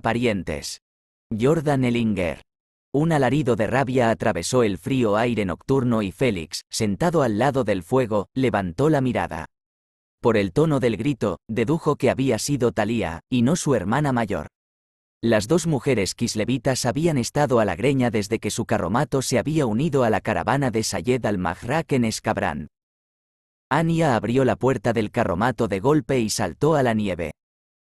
Parientes. Jordan Ellinger. Un alarido de rabia atravesó el frío aire nocturno y Félix, sentado al lado del fuego, levantó la mirada. Por el tono del grito, dedujo que había sido Talía, y no su hermana mayor. Las dos mujeres quislevitas habían estado a la greña desde que su carromato se había unido a la caravana de Sayed al-Mahrak en Escabrán. Ania abrió la puerta del carromato de golpe y saltó a la nieve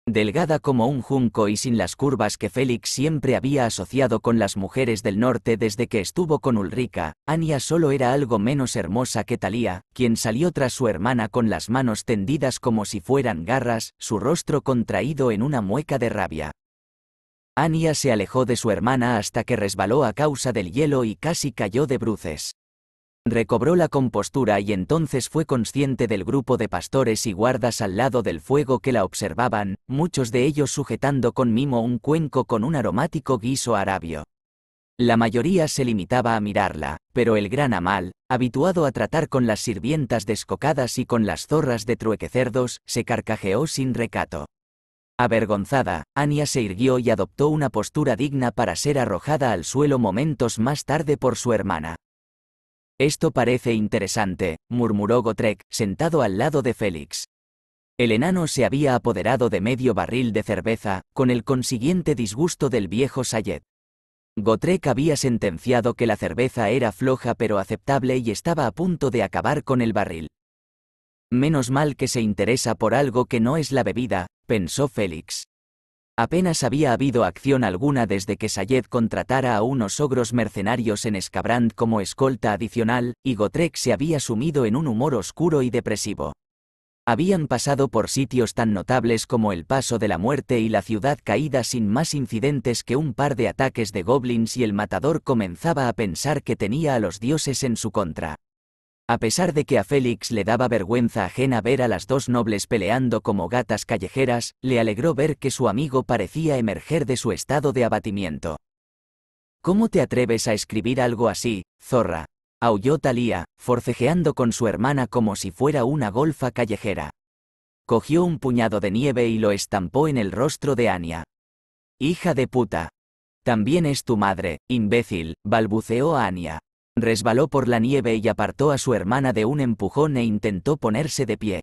delgada como un junco y sin las curvas que Félix siempre había asociado con las mujeres del norte desde que estuvo con Ulrica, Ania solo era algo menos hermosa que Talía, quien salió tras su hermana con las manos tendidas como si fueran garras, su rostro contraído en una mueca de rabia. Ania se alejó de su hermana hasta que resbaló a causa del hielo y casi cayó de bruces. Recobró la compostura y entonces fue consciente del grupo de pastores y guardas al lado del fuego que la observaban, muchos de ellos sujetando con mimo un cuenco con un aromático guiso arabio. La mayoría se limitaba a mirarla, pero el gran Amal, habituado a tratar con las sirvientas descocadas y con las zorras de truequecerdos, se carcajeó sin recato. Avergonzada, Ania se irguió y adoptó una postura digna para ser arrojada al suelo momentos más tarde por su hermana. Esto parece interesante, murmuró Gotrek, sentado al lado de Félix. El enano se había apoderado de medio barril de cerveza, con el consiguiente disgusto del viejo Sayed. Gotrek había sentenciado que la cerveza era floja pero aceptable y estaba a punto de acabar con el barril. Menos mal que se interesa por algo que no es la bebida, pensó Félix. Apenas había habido acción alguna desde que Sayed contratara a unos ogros mercenarios en Escabrant como escolta adicional, y Gotrek se había sumido en un humor oscuro y depresivo. Habían pasado por sitios tan notables como el Paso de la Muerte y la Ciudad Caída sin más incidentes que un par de ataques de goblins y el matador comenzaba a pensar que tenía a los dioses en su contra. A pesar de que a Félix le daba vergüenza ajena ver a las dos nobles peleando como gatas callejeras, le alegró ver que su amigo parecía emerger de su estado de abatimiento. ¿Cómo te atreves a escribir algo así, zorra? aulló Talía, forcejeando con su hermana como si fuera una golfa callejera. Cogió un puñado de nieve y lo estampó en el rostro de Ania. Hija de puta. También es tu madre, imbécil, balbuceó Ania. Resbaló por la nieve y apartó a su hermana de un empujón e intentó ponerse de pie.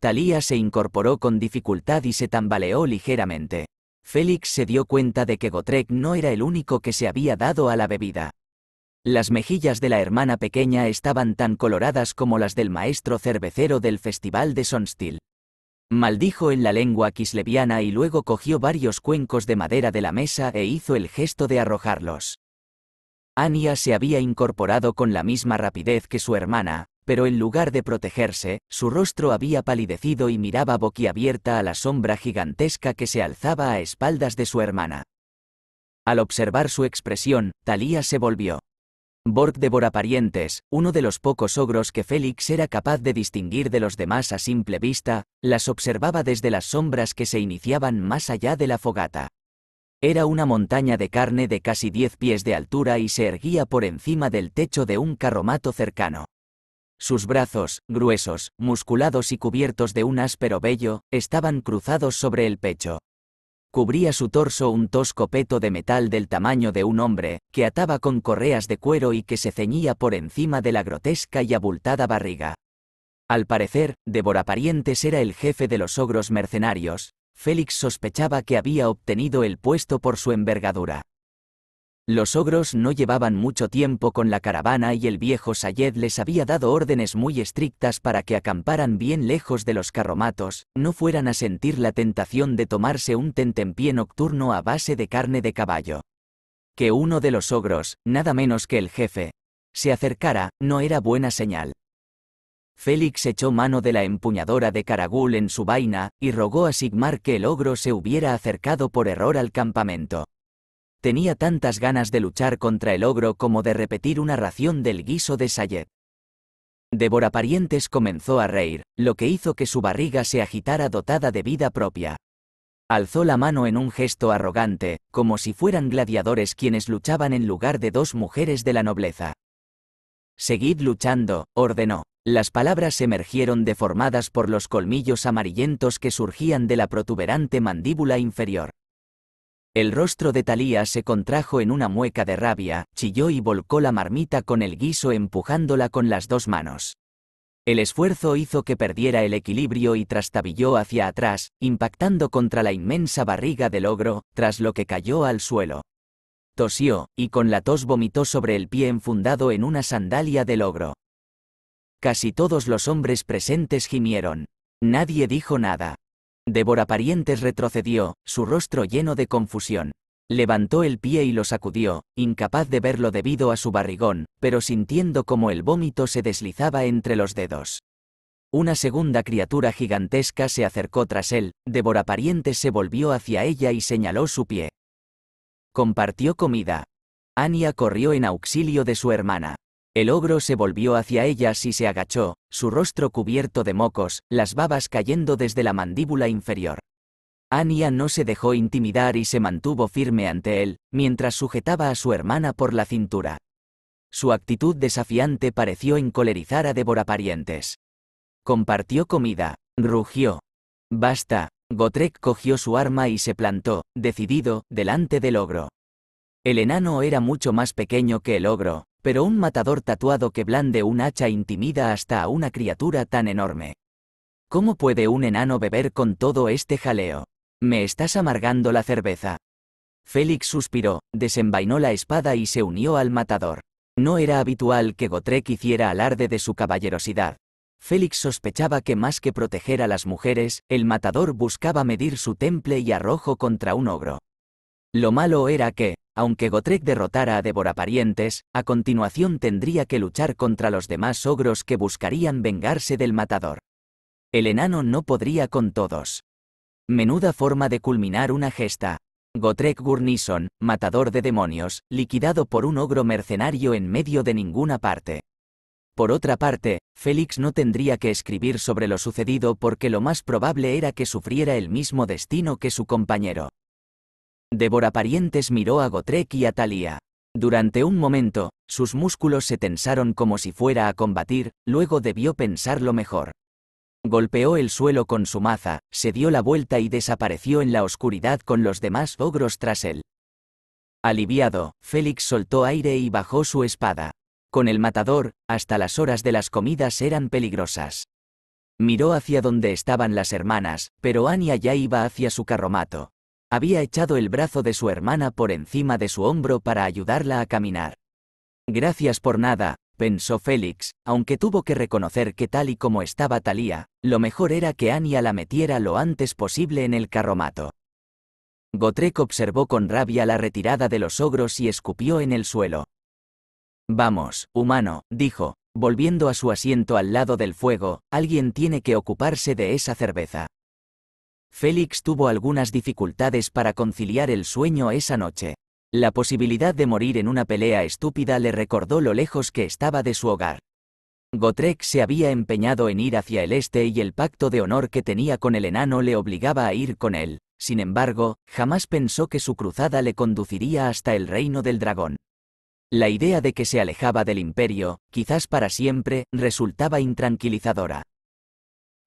Talía se incorporó con dificultad y se tambaleó ligeramente. Félix se dio cuenta de que Gotrek no era el único que se había dado a la bebida. Las mejillas de la hermana pequeña estaban tan coloradas como las del maestro cervecero del Festival de Sonstil. Maldijo en la lengua kisleviana y luego cogió varios cuencos de madera de la mesa e hizo el gesto de arrojarlos. Anya se había incorporado con la misma rapidez que su hermana, pero en lugar de protegerse, su rostro había palidecido y miraba boquiabierta a la sombra gigantesca que se alzaba a espaldas de su hermana. Al observar su expresión, Talía se volvió. Borg parientes, uno de los pocos ogros que Félix era capaz de distinguir de los demás a simple vista, las observaba desde las sombras que se iniciaban más allá de la fogata. Era una montaña de carne de casi 10 pies de altura y se erguía por encima del techo de un carromato cercano. Sus brazos, gruesos, musculados y cubiertos de un áspero vello, estaban cruzados sobre el pecho. Cubría su torso un tosco peto de metal del tamaño de un hombre, que ataba con correas de cuero y que se ceñía por encima de la grotesca y abultada barriga. Al parecer, Parientes era el jefe de los ogros mercenarios, Félix sospechaba que había obtenido el puesto por su envergadura. Los ogros no llevaban mucho tiempo con la caravana y el viejo Sayed les había dado órdenes muy estrictas para que acamparan bien lejos de los carromatos, no fueran a sentir la tentación de tomarse un tentempié nocturno a base de carne de caballo. Que uno de los ogros, nada menos que el jefe, se acercara, no era buena señal. Félix echó mano de la empuñadora de Caragul en su vaina, y rogó a Sigmar que el ogro se hubiera acercado por error al campamento. Tenía tantas ganas de luchar contra el ogro como de repetir una ración del guiso de Sayed. Parientes comenzó a reír, lo que hizo que su barriga se agitara dotada de vida propia. Alzó la mano en un gesto arrogante, como si fueran gladiadores quienes luchaban en lugar de dos mujeres de la nobleza. Seguid luchando, ordenó. Las palabras emergieron deformadas por los colmillos amarillentos que surgían de la protuberante mandíbula inferior. El rostro de Talía se contrajo en una mueca de rabia, chilló y volcó la marmita con el guiso empujándola con las dos manos. El esfuerzo hizo que perdiera el equilibrio y trastabilló hacia atrás, impactando contra la inmensa barriga del ogro, tras lo que cayó al suelo. Tosió, y con la tos vomitó sobre el pie enfundado en una sandalia del ogro. Casi todos los hombres presentes gimieron. Nadie dijo nada. Débora Parientes retrocedió, su rostro lleno de confusión. Levantó el pie y lo sacudió, incapaz de verlo debido a su barrigón, pero sintiendo como el vómito se deslizaba entre los dedos. Una segunda criatura gigantesca se acercó tras él, Débora Parientes se volvió hacia ella y señaló su pie. Compartió comida. Ania corrió en auxilio de su hermana. El ogro se volvió hacia ellas y se agachó, su rostro cubierto de mocos, las babas cayendo desde la mandíbula inferior. Ania no se dejó intimidar y se mantuvo firme ante él, mientras sujetaba a su hermana por la cintura. Su actitud desafiante pareció encolerizar a parientes. Compartió comida, rugió. Basta, Gotrek cogió su arma y se plantó, decidido, delante del ogro. El enano era mucho más pequeño que el ogro, pero un matador tatuado que blande un hacha intimida hasta a una criatura tan enorme. ¿Cómo puede un enano beber con todo este jaleo? Me estás amargando la cerveza. Félix suspiró, desenvainó la espada y se unió al matador. No era habitual que Gotrek hiciera alarde de su caballerosidad. Félix sospechaba que más que proteger a las mujeres, el matador buscaba medir su temple y arrojo contra un ogro. Lo malo era que, aunque Gotrek derrotara a Devoraparientes, a continuación tendría que luchar contra los demás ogros que buscarían vengarse del matador. El enano no podría con todos. Menuda forma de culminar una gesta. Gotrek Gurnison, matador de demonios, liquidado por un ogro mercenario en medio de ninguna parte. Por otra parte, Félix no tendría que escribir sobre lo sucedido porque lo más probable era que sufriera el mismo destino que su compañero. Débora Parientes miró a Gotrek y a Talía. Durante un momento, sus músculos se tensaron como si fuera a combatir, luego debió pensarlo mejor. Golpeó el suelo con su maza, se dio la vuelta y desapareció en la oscuridad con los demás ogros tras él. Aliviado, Félix soltó aire y bajó su espada. Con el matador, hasta las horas de las comidas eran peligrosas. Miró hacia donde estaban las hermanas, pero Anya ya iba hacia su carromato. Había echado el brazo de su hermana por encima de su hombro para ayudarla a caminar. Gracias por nada, pensó Félix, aunque tuvo que reconocer que tal y como estaba Talía, lo mejor era que Ania la metiera lo antes posible en el carromato. Gotrek observó con rabia la retirada de los ogros y escupió en el suelo. Vamos, humano, dijo, volviendo a su asiento al lado del fuego, alguien tiene que ocuparse de esa cerveza. Félix tuvo algunas dificultades para conciliar el sueño esa noche. La posibilidad de morir en una pelea estúpida le recordó lo lejos que estaba de su hogar. Gotrek se había empeñado en ir hacia el este y el pacto de honor que tenía con el enano le obligaba a ir con él. Sin embargo, jamás pensó que su cruzada le conduciría hasta el reino del dragón. La idea de que se alejaba del imperio, quizás para siempre, resultaba intranquilizadora.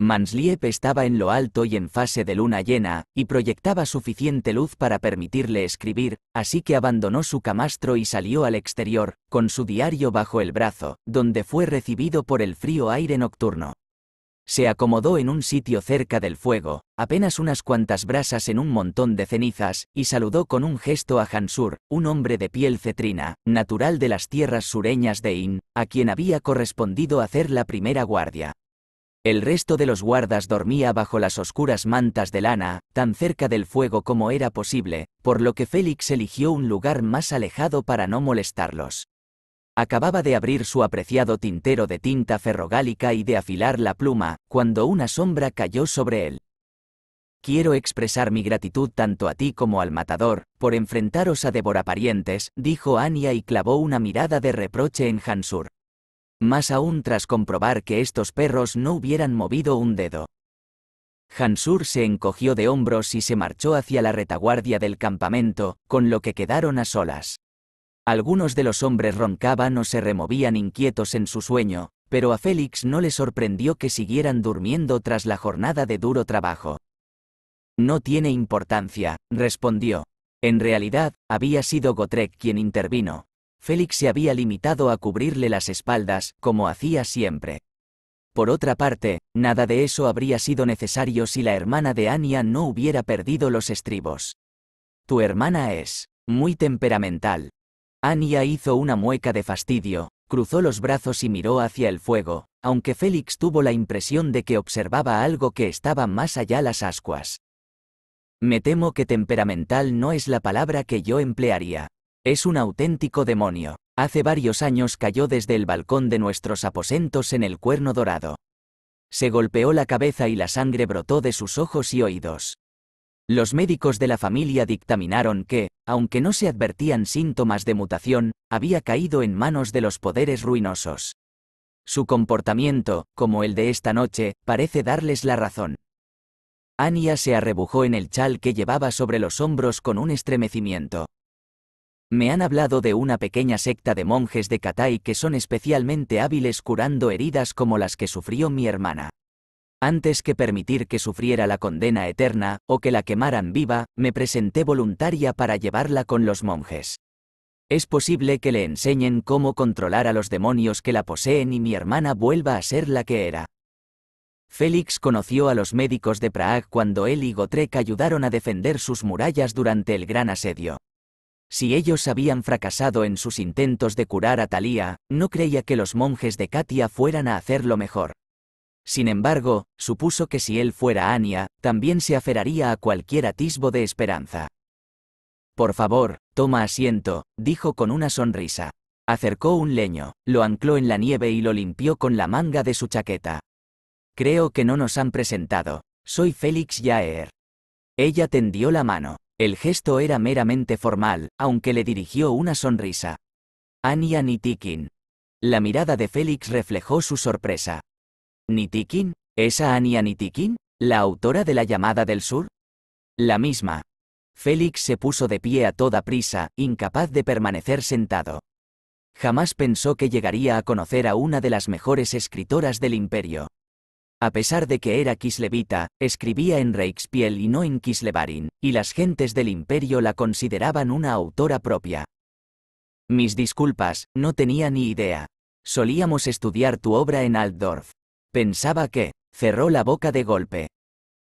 Mansliep estaba en lo alto y en fase de luna llena, y proyectaba suficiente luz para permitirle escribir, así que abandonó su camastro y salió al exterior, con su diario bajo el brazo, donde fue recibido por el frío aire nocturno. Se acomodó en un sitio cerca del fuego, apenas unas cuantas brasas en un montón de cenizas, y saludó con un gesto a Hansur, un hombre de piel cetrina, natural de las tierras sureñas de In, a quien había correspondido hacer la primera guardia. El resto de los guardas dormía bajo las oscuras mantas de lana, tan cerca del fuego como era posible, por lo que Félix eligió un lugar más alejado para no molestarlos. Acababa de abrir su apreciado tintero de tinta ferrogálica y de afilar la pluma, cuando una sombra cayó sobre él. Quiero expresar mi gratitud tanto a ti como al matador, por enfrentaros a devoraparientes, dijo Anya y clavó una mirada de reproche en Hansur más aún tras comprobar que estos perros no hubieran movido un dedo. Hansur se encogió de hombros y se marchó hacia la retaguardia del campamento, con lo que quedaron a solas. Algunos de los hombres roncaban o se removían inquietos en su sueño, pero a Félix no le sorprendió que siguieran durmiendo tras la jornada de duro trabajo. No tiene importancia, respondió. En realidad, había sido Gotrek quien intervino, Félix se había limitado a cubrirle las espaldas, como hacía siempre. Por otra parte, nada de eso habría sido necesario si la hermana de Anya no hubiera perdido los estribos. Tu hermana es muy temperamental. Anya hizo una mueca de fastidio, cruzó los brazos y miró hacia el fuego, aunque Félix tuvo la impresión de que observaba algo que estaba más allá las ascuas. Me temo que temperamental no es la palabra que yo emplearía, es un auténtico demonio. Hace varios años cayó desde el balcón de nuestros aposentos en el cuerno dorado. Se golpeó la cabeza y la sangre brotó de sus ojos y oídos. Los médicos de la familia dictaminaron que, aunque no se advertían síntomas de mutación, había caído en manos de los poderes ruinosos. Su comportamiento, como el de esta noche, parece darles la razón. Anya se arrebujó en el chal que llevaba sobre los hombros con un estremecimiento. Me han hablado de una pequeña secta de monjes de Katay que son especialmente hábiles curando heridas como las que sufrió mi hermana. Antes que permitir que sufriera la condena eterna, o que la quemaran viva, me presenté voluntaria para llevarla con los monjes. Es posible que le enseñen cómo controlar a los demonios que la poseen y mi hermana vuelva a ser la que era. Félix conoció a los médicos de Praag cuando él y Gotrek ayudaron a defender sus murallas durante el gran asedio. Si ellos habían fracasado en sus intentos de curar a Talía, no creía que los monjes de Katia fueran a hacerlo mejor. Sin embargo, supuso que si él fuera Ania, también se aferraría a cualquier atisbo de esperanza. Por favor, toma asiento, dijo con una sonrisa. Acercó un leño, lo ancló en la nieve y lo limpió con la manga de su chaqueta. Creo que no nos han presentado. Soy Félix Jaer». Ella tendió la mano. El gesto era meramente formal, aunque le dirigió una sonrisa. Ania Nitikin. La mirada de Félix reflejó su sorpresa. ¿Nitikin? ¿Esa Ania Nitikin? ¿La autora de La llamada del sur? La misma. Félix se puso de pie a toda prisa, incapaz de permanecer sentado. Jamás pensó que llegaría a conocer a una de las mejores escritoras del imperio. A pesar de que era kislevita, escribía en Reichspiel y no en Kislevarin, y las gentes del imperio la consideraban una autora propia. Mis disculpas, no tenía ni idea. Solíamos estudiar tu obra en Altdorf. Pensaba que, cerró la boca de golpe.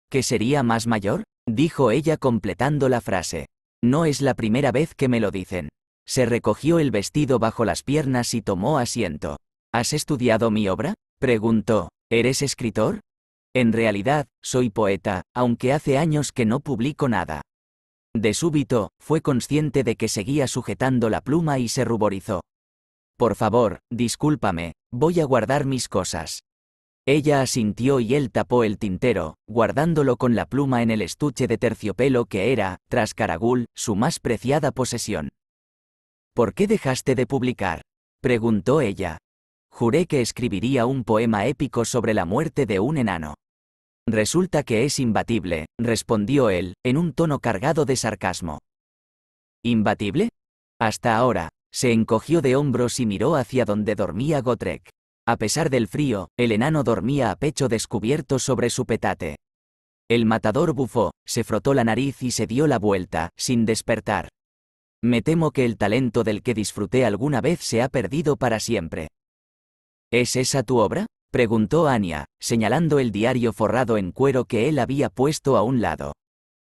¿Que sería más mayor? dijo ella completando la frase. No es la primera vez que me lo dicen. Se recogió el vestido bajo las piernas y tomó asiento. ¿Has estudiado mi obra? preguntó, ¿Eres escritor? En realidad, soy poeta, aunque hace años que no publico nada. De súbito, fue consciente de que seguía sujetando la pluma y se ruborizó. Por favor, discúlpame, voy a guardar mis cosas. Ella asintió y él tapó el tintero, guardándolo con la pluma en el estuche de terciopelo que era, tras Caragul, su más preciada posesión. ¿Por qué dejaste de publicar? preguntó ella juré que escribiría un poema épico sobre la muerte de un enano. Resulta que es imbatible, respondió él, en un tono cargado de sarcasmo. ¿Imbatible? Hasta ahora, se encogió de hombros y miró hacia donde dormía Gotrek. A pesar del frío, el enano dormía a pecho descubierto sobre su petate. El matador bufó, se frotó la nariz y se dio la vuelta, sin despertar. Me temo que el talento del que disfruté alguna vez se ha perdido para siempre. ¿Es esa tu obra? preguntó Anya, señalando el diario forrado en cuero que él había puesto a un lado.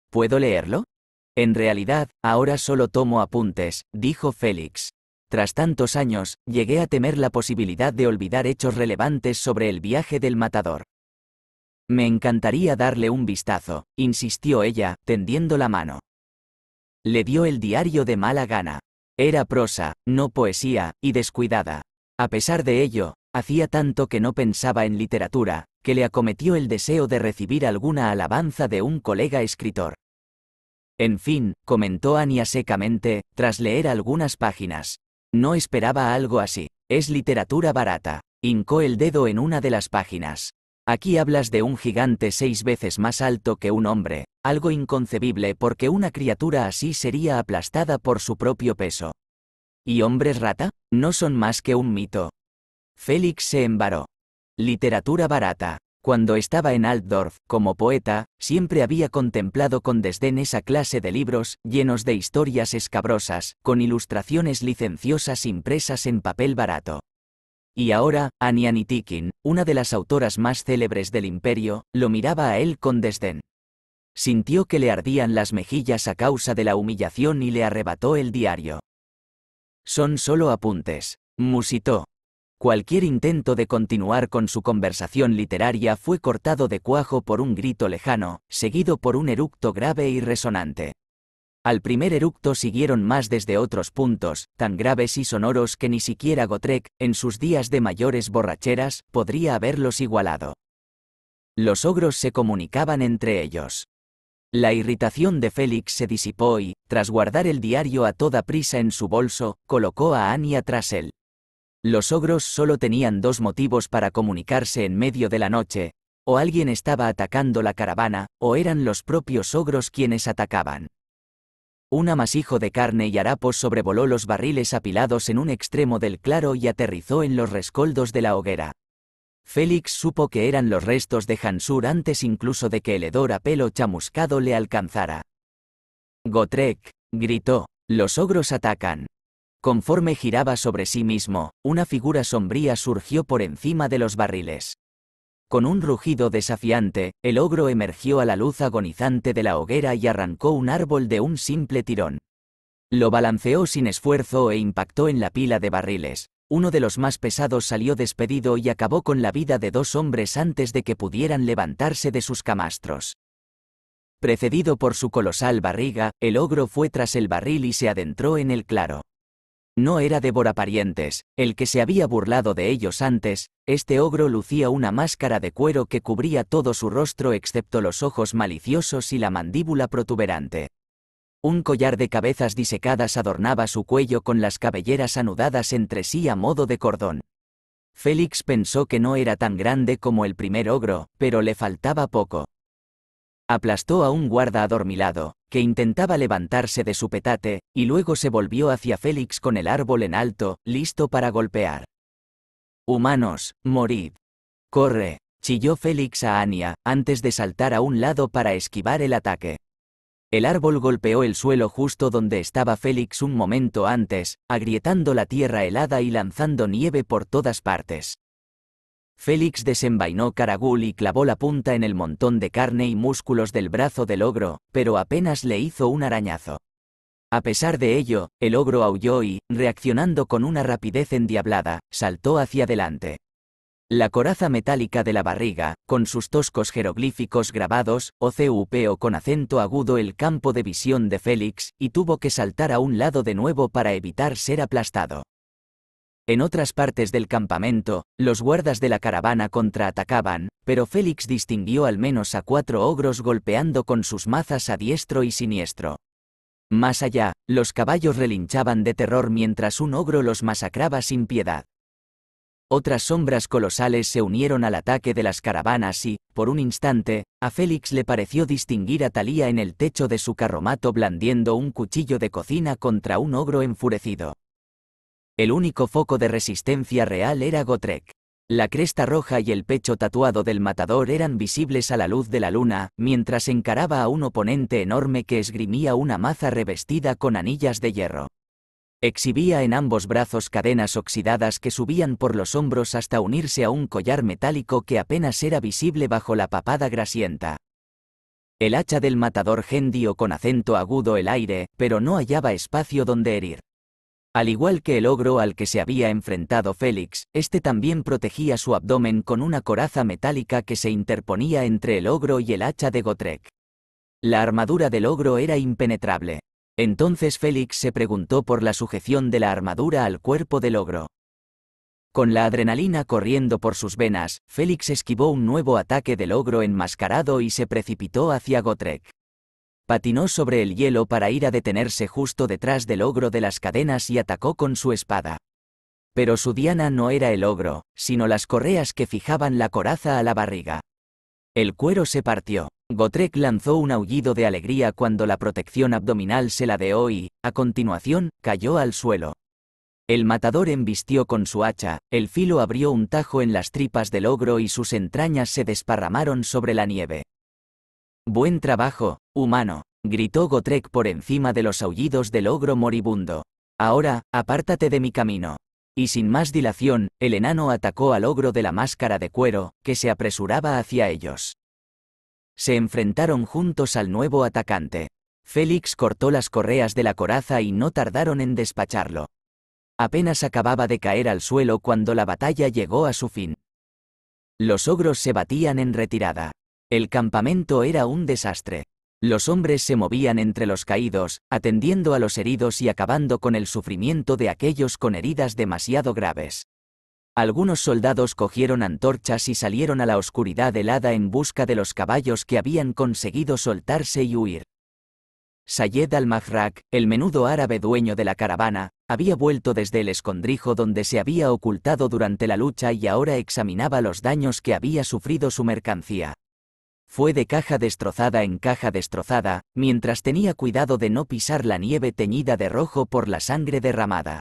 ¿Puedo leerlo? En realidad, ahora solo tomo apuntes, dijo Félix. Tras tantos años, llegué a temer la posibilidad de olvidar hechos relevantes sobre el viaje del matador. Me encantaría darle un vistazo, insistió ella, tendiendo la mano. Le dio el diario de mala gana. Era prosa, no poesía, y descuidada. A pesar de ello, Hacía tanto que no pensaba en literatura, que le acometió el deseo de recibir alguna alabanza de un colega escritor. En fin, comentó Ania secamente, tras leer algunas páginas. No esperaba algo así. Es literatura barata. Hincó el dedo en una de las páginas. Aquí hablas de un gigante seis veces más alto que un hombre, algo inconcebible porque una criatura así sería aplastada por su propio peso. ¿Y hombres rata? No son más que un mito, Félix se embaró. Literatura barata. Cuando estaba en Altdorf, como poeta, siempre había contemplado con desdén esa clase de libros, llenos de historias escabrosas, con ilustraciones licenciosas impresas en papel barato. Y ahora, Anianitikin, una de las autoras más célebres del imperio, lo miraba a él con desdén. Sintió que le ardían las mejillas a causa de la humillación y le arrebató el diario. Son solo apuntes, musitó. Cualquier intento de continuar con su conversación literaria fue cortado de cuajo por un grito lejano, seguido por un eructo grave y resonante. Al primer eructo siguieron más desde otros puntos, tan graves y sonoros que ni siquiera Gotrek, en sus días de mayores borracheras, podría haberlos igualado. Los ogros se comunicaban entre ellos. La irritación de Félix se disipó y, tras guardar el diario a toda prisa en su bolso, colocó a Anya tras él. Los ogros solo tenían dos motivos para comunicarse en medio de la noche, o alguien estaba atacando la caravana, o eran los propios ogros quienes atacaban. Un amasijo de carne y harapos sobrevoló los barriles apilados en un extremo del claro y aterrizó en los rescoldos de la hoguera. Félix supo que eran los restos de Hansur antes incluso de que el hedor a pelo chamuscado le alcanzara. Gotrek, gritó, los ogros atacan. Conforme giraba sobre sí mismo, una figura sombría surgió por encima de los barriles. Con un rugido desafiante, el ogro emergió a la luz agonizante de la hoguera y arrancó un árbol de un simple tirón. Lo balanceó sin esfuerzo e impactó en la pila de barriles. Uno de los más pesados salió despedido y acabó con la vida de dos hombres antes de que pudieran levantarse de sus camastros. Precedido por su colosal barriga, el ogro fue tras el barril y se adentró en el claro. No era Parientes, el que se había burlado de ellos antes, este ogro lucía una máscara de cuero que cubría todo su rostro excepto los ojos maliciosos y la mandíbula protuberante. Un collar de cabezas disecadas adornaba su cuello con las cabelleras anudadas entre sí a modo de cordón. Félix pensó que no era tan grande como el primer ogro, pero le faltaba poco. Aplastó a un guarda adormilado, que intentaba levantarse de su petate, y luego se volvió hacia Félix con el árbol en alto, listo para golpear. Humanos, morid. Corre, chilló Félix a Ania, antes de saltar a un lado para esquivar el ataque. El árbol golpeó el suelo justo donde estaba Félix un momento antes, agrietando la tierra helada y lanzando nieve por todas partes. Félix desenvainó Caragul y clavó la punta en el montón de carne y músculos del brazo del ogro, pero apenas le hizo un arañazo. A pesar de ello, el ogro aulló y, reaccionando con una rapidez endiablada, saltó hacia adelante. La coraza metálica de la barriga, con sus toscos jeroglíficos grabados, o con acento agudo el campo de visión de Félix, y tuvo que saltar a un lado de nuevo para evitar ser aplastado. En otras partes del campamento, los guardas de la caravana contraatacaban, pero Félix distinguió al menos a cuatro ogros golpeando con sus mazas a diestro y siniestro. Más allá, los caballos relinchaban de terror mientras un ogro los masacraba sin piedad. Otras sombras colosales se unieron al ataque de las caravanas y, por un instante, a Félix le pareció distinguir a Talía en el techo de su carromato blandiendo un cuchillo de cocina contra un ogro enfurecido. El único foco de resistencia real era Gotrek. La cresta roja y el pecho tatuado del matador eran visibles a la luz de la luna, mientras encaraba a un oponente enorme que esgrimía una maza revestida con anillas de hierro. Exhibía en ambos brazos cadenas oxidadas que subían por los hombros hasta unirse a un collar metálico que apenas era visible bajo la papada grasienta. El hacha del matador gendio con acento agudo el aire, pero no hallaba espacio donde herir. Al igual que el ogro al que se había enfrentado Félix, este también protegía su abdomen con una coraza metálica que se interponía entre el ogro y el hacha de Gotrek. La armadura del ogro era impenetrable. Entonces Félix se preguntó por la sujeción de la armadura al cuerpo del ogro. Con la adrenalina corriendo por sus venas, Félix esquivó un nuevo ataque del ogro enmascarado y se precipitó hacia Gotrek patinó sobre el hielo para ir a detenerse justo detrás del ogro de las cadenas y atacó con su espada. Pero su diana no era el ogro, sino las correas que fijaban la coraza a la barriga. El cuero se partió. Gotrek lanzó un aullido de alegría cuando la protección abdominal se la ladeó y, a continuación, cayó al suelo. El matador embistió con su hacha, el filo abrió un tajo en las tripas del ogro y sus entrañas se desparramaron sobre la nieve. Buen trabajo, humano, gritó Gotrek por encima de los aullidos del ogro moribundo. Ahora, apártate de mi camino. Y sin más dilación, el enano atacó al ogro de la máscara de cuero, que se apresuraba hacia ellos. Se enfrentaron juntos al nuevo atacante. Félix cortó las correas de la coraza y no tardaron en despacharlo. Apenas acababa de caer al suelo cuando la batalla llegó a su fin. Los ogros se batían en retirada. El campamento era un desastre. Los hombres se movían entre los caídos, atendiendo a los heridos y acabando con el sufrimiento de aquellos con heridas demasiado graves. Algunos soldados cogieron antorchas y salieron a la oscuridad helada en busca de los caballos que habían conseguido soltarse y huir. Sayed al-Mahrak, el menudo árabe dueño de la caravana, había vuelto desde el escondrijo donde se había ocultado durante la lucha y ahora examinaba los daños que había sufrido su mercancía. Fue de caja destrozada en caja destrozada, mientras tenía cuidado de no pisar la nieve teñida de rojo por la sangre derramada.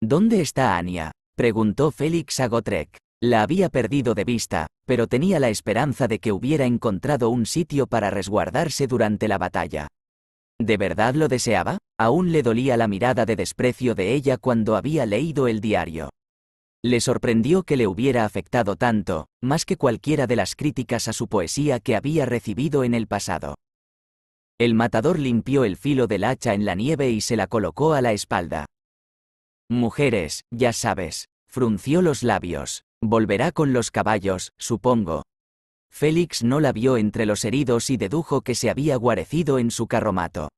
¿Dónde está Anya? preguntó Félix a Gotrek. La había perdido de vista, pero tenía la esperanza de que hubiera encontrado un sitio para resguardarse durante la batalla. ¿De verdad lo deseaba? Aún le dolía la mirada de desprecio de ella cuando había leído el diario. Le sorprendió que le hubiera afectado tanto, más que cualquiera de las críticas a su poesía que había recibido en el pasado. El matador limpió el filo del hacha en la nieve y se la colocó a la espalda. Mujeres, ya sabes, frunció los labios. Volverá con los caballos, supongo. Félix no la vio entre los heridos y dedujo que se había guarecido en su carromato.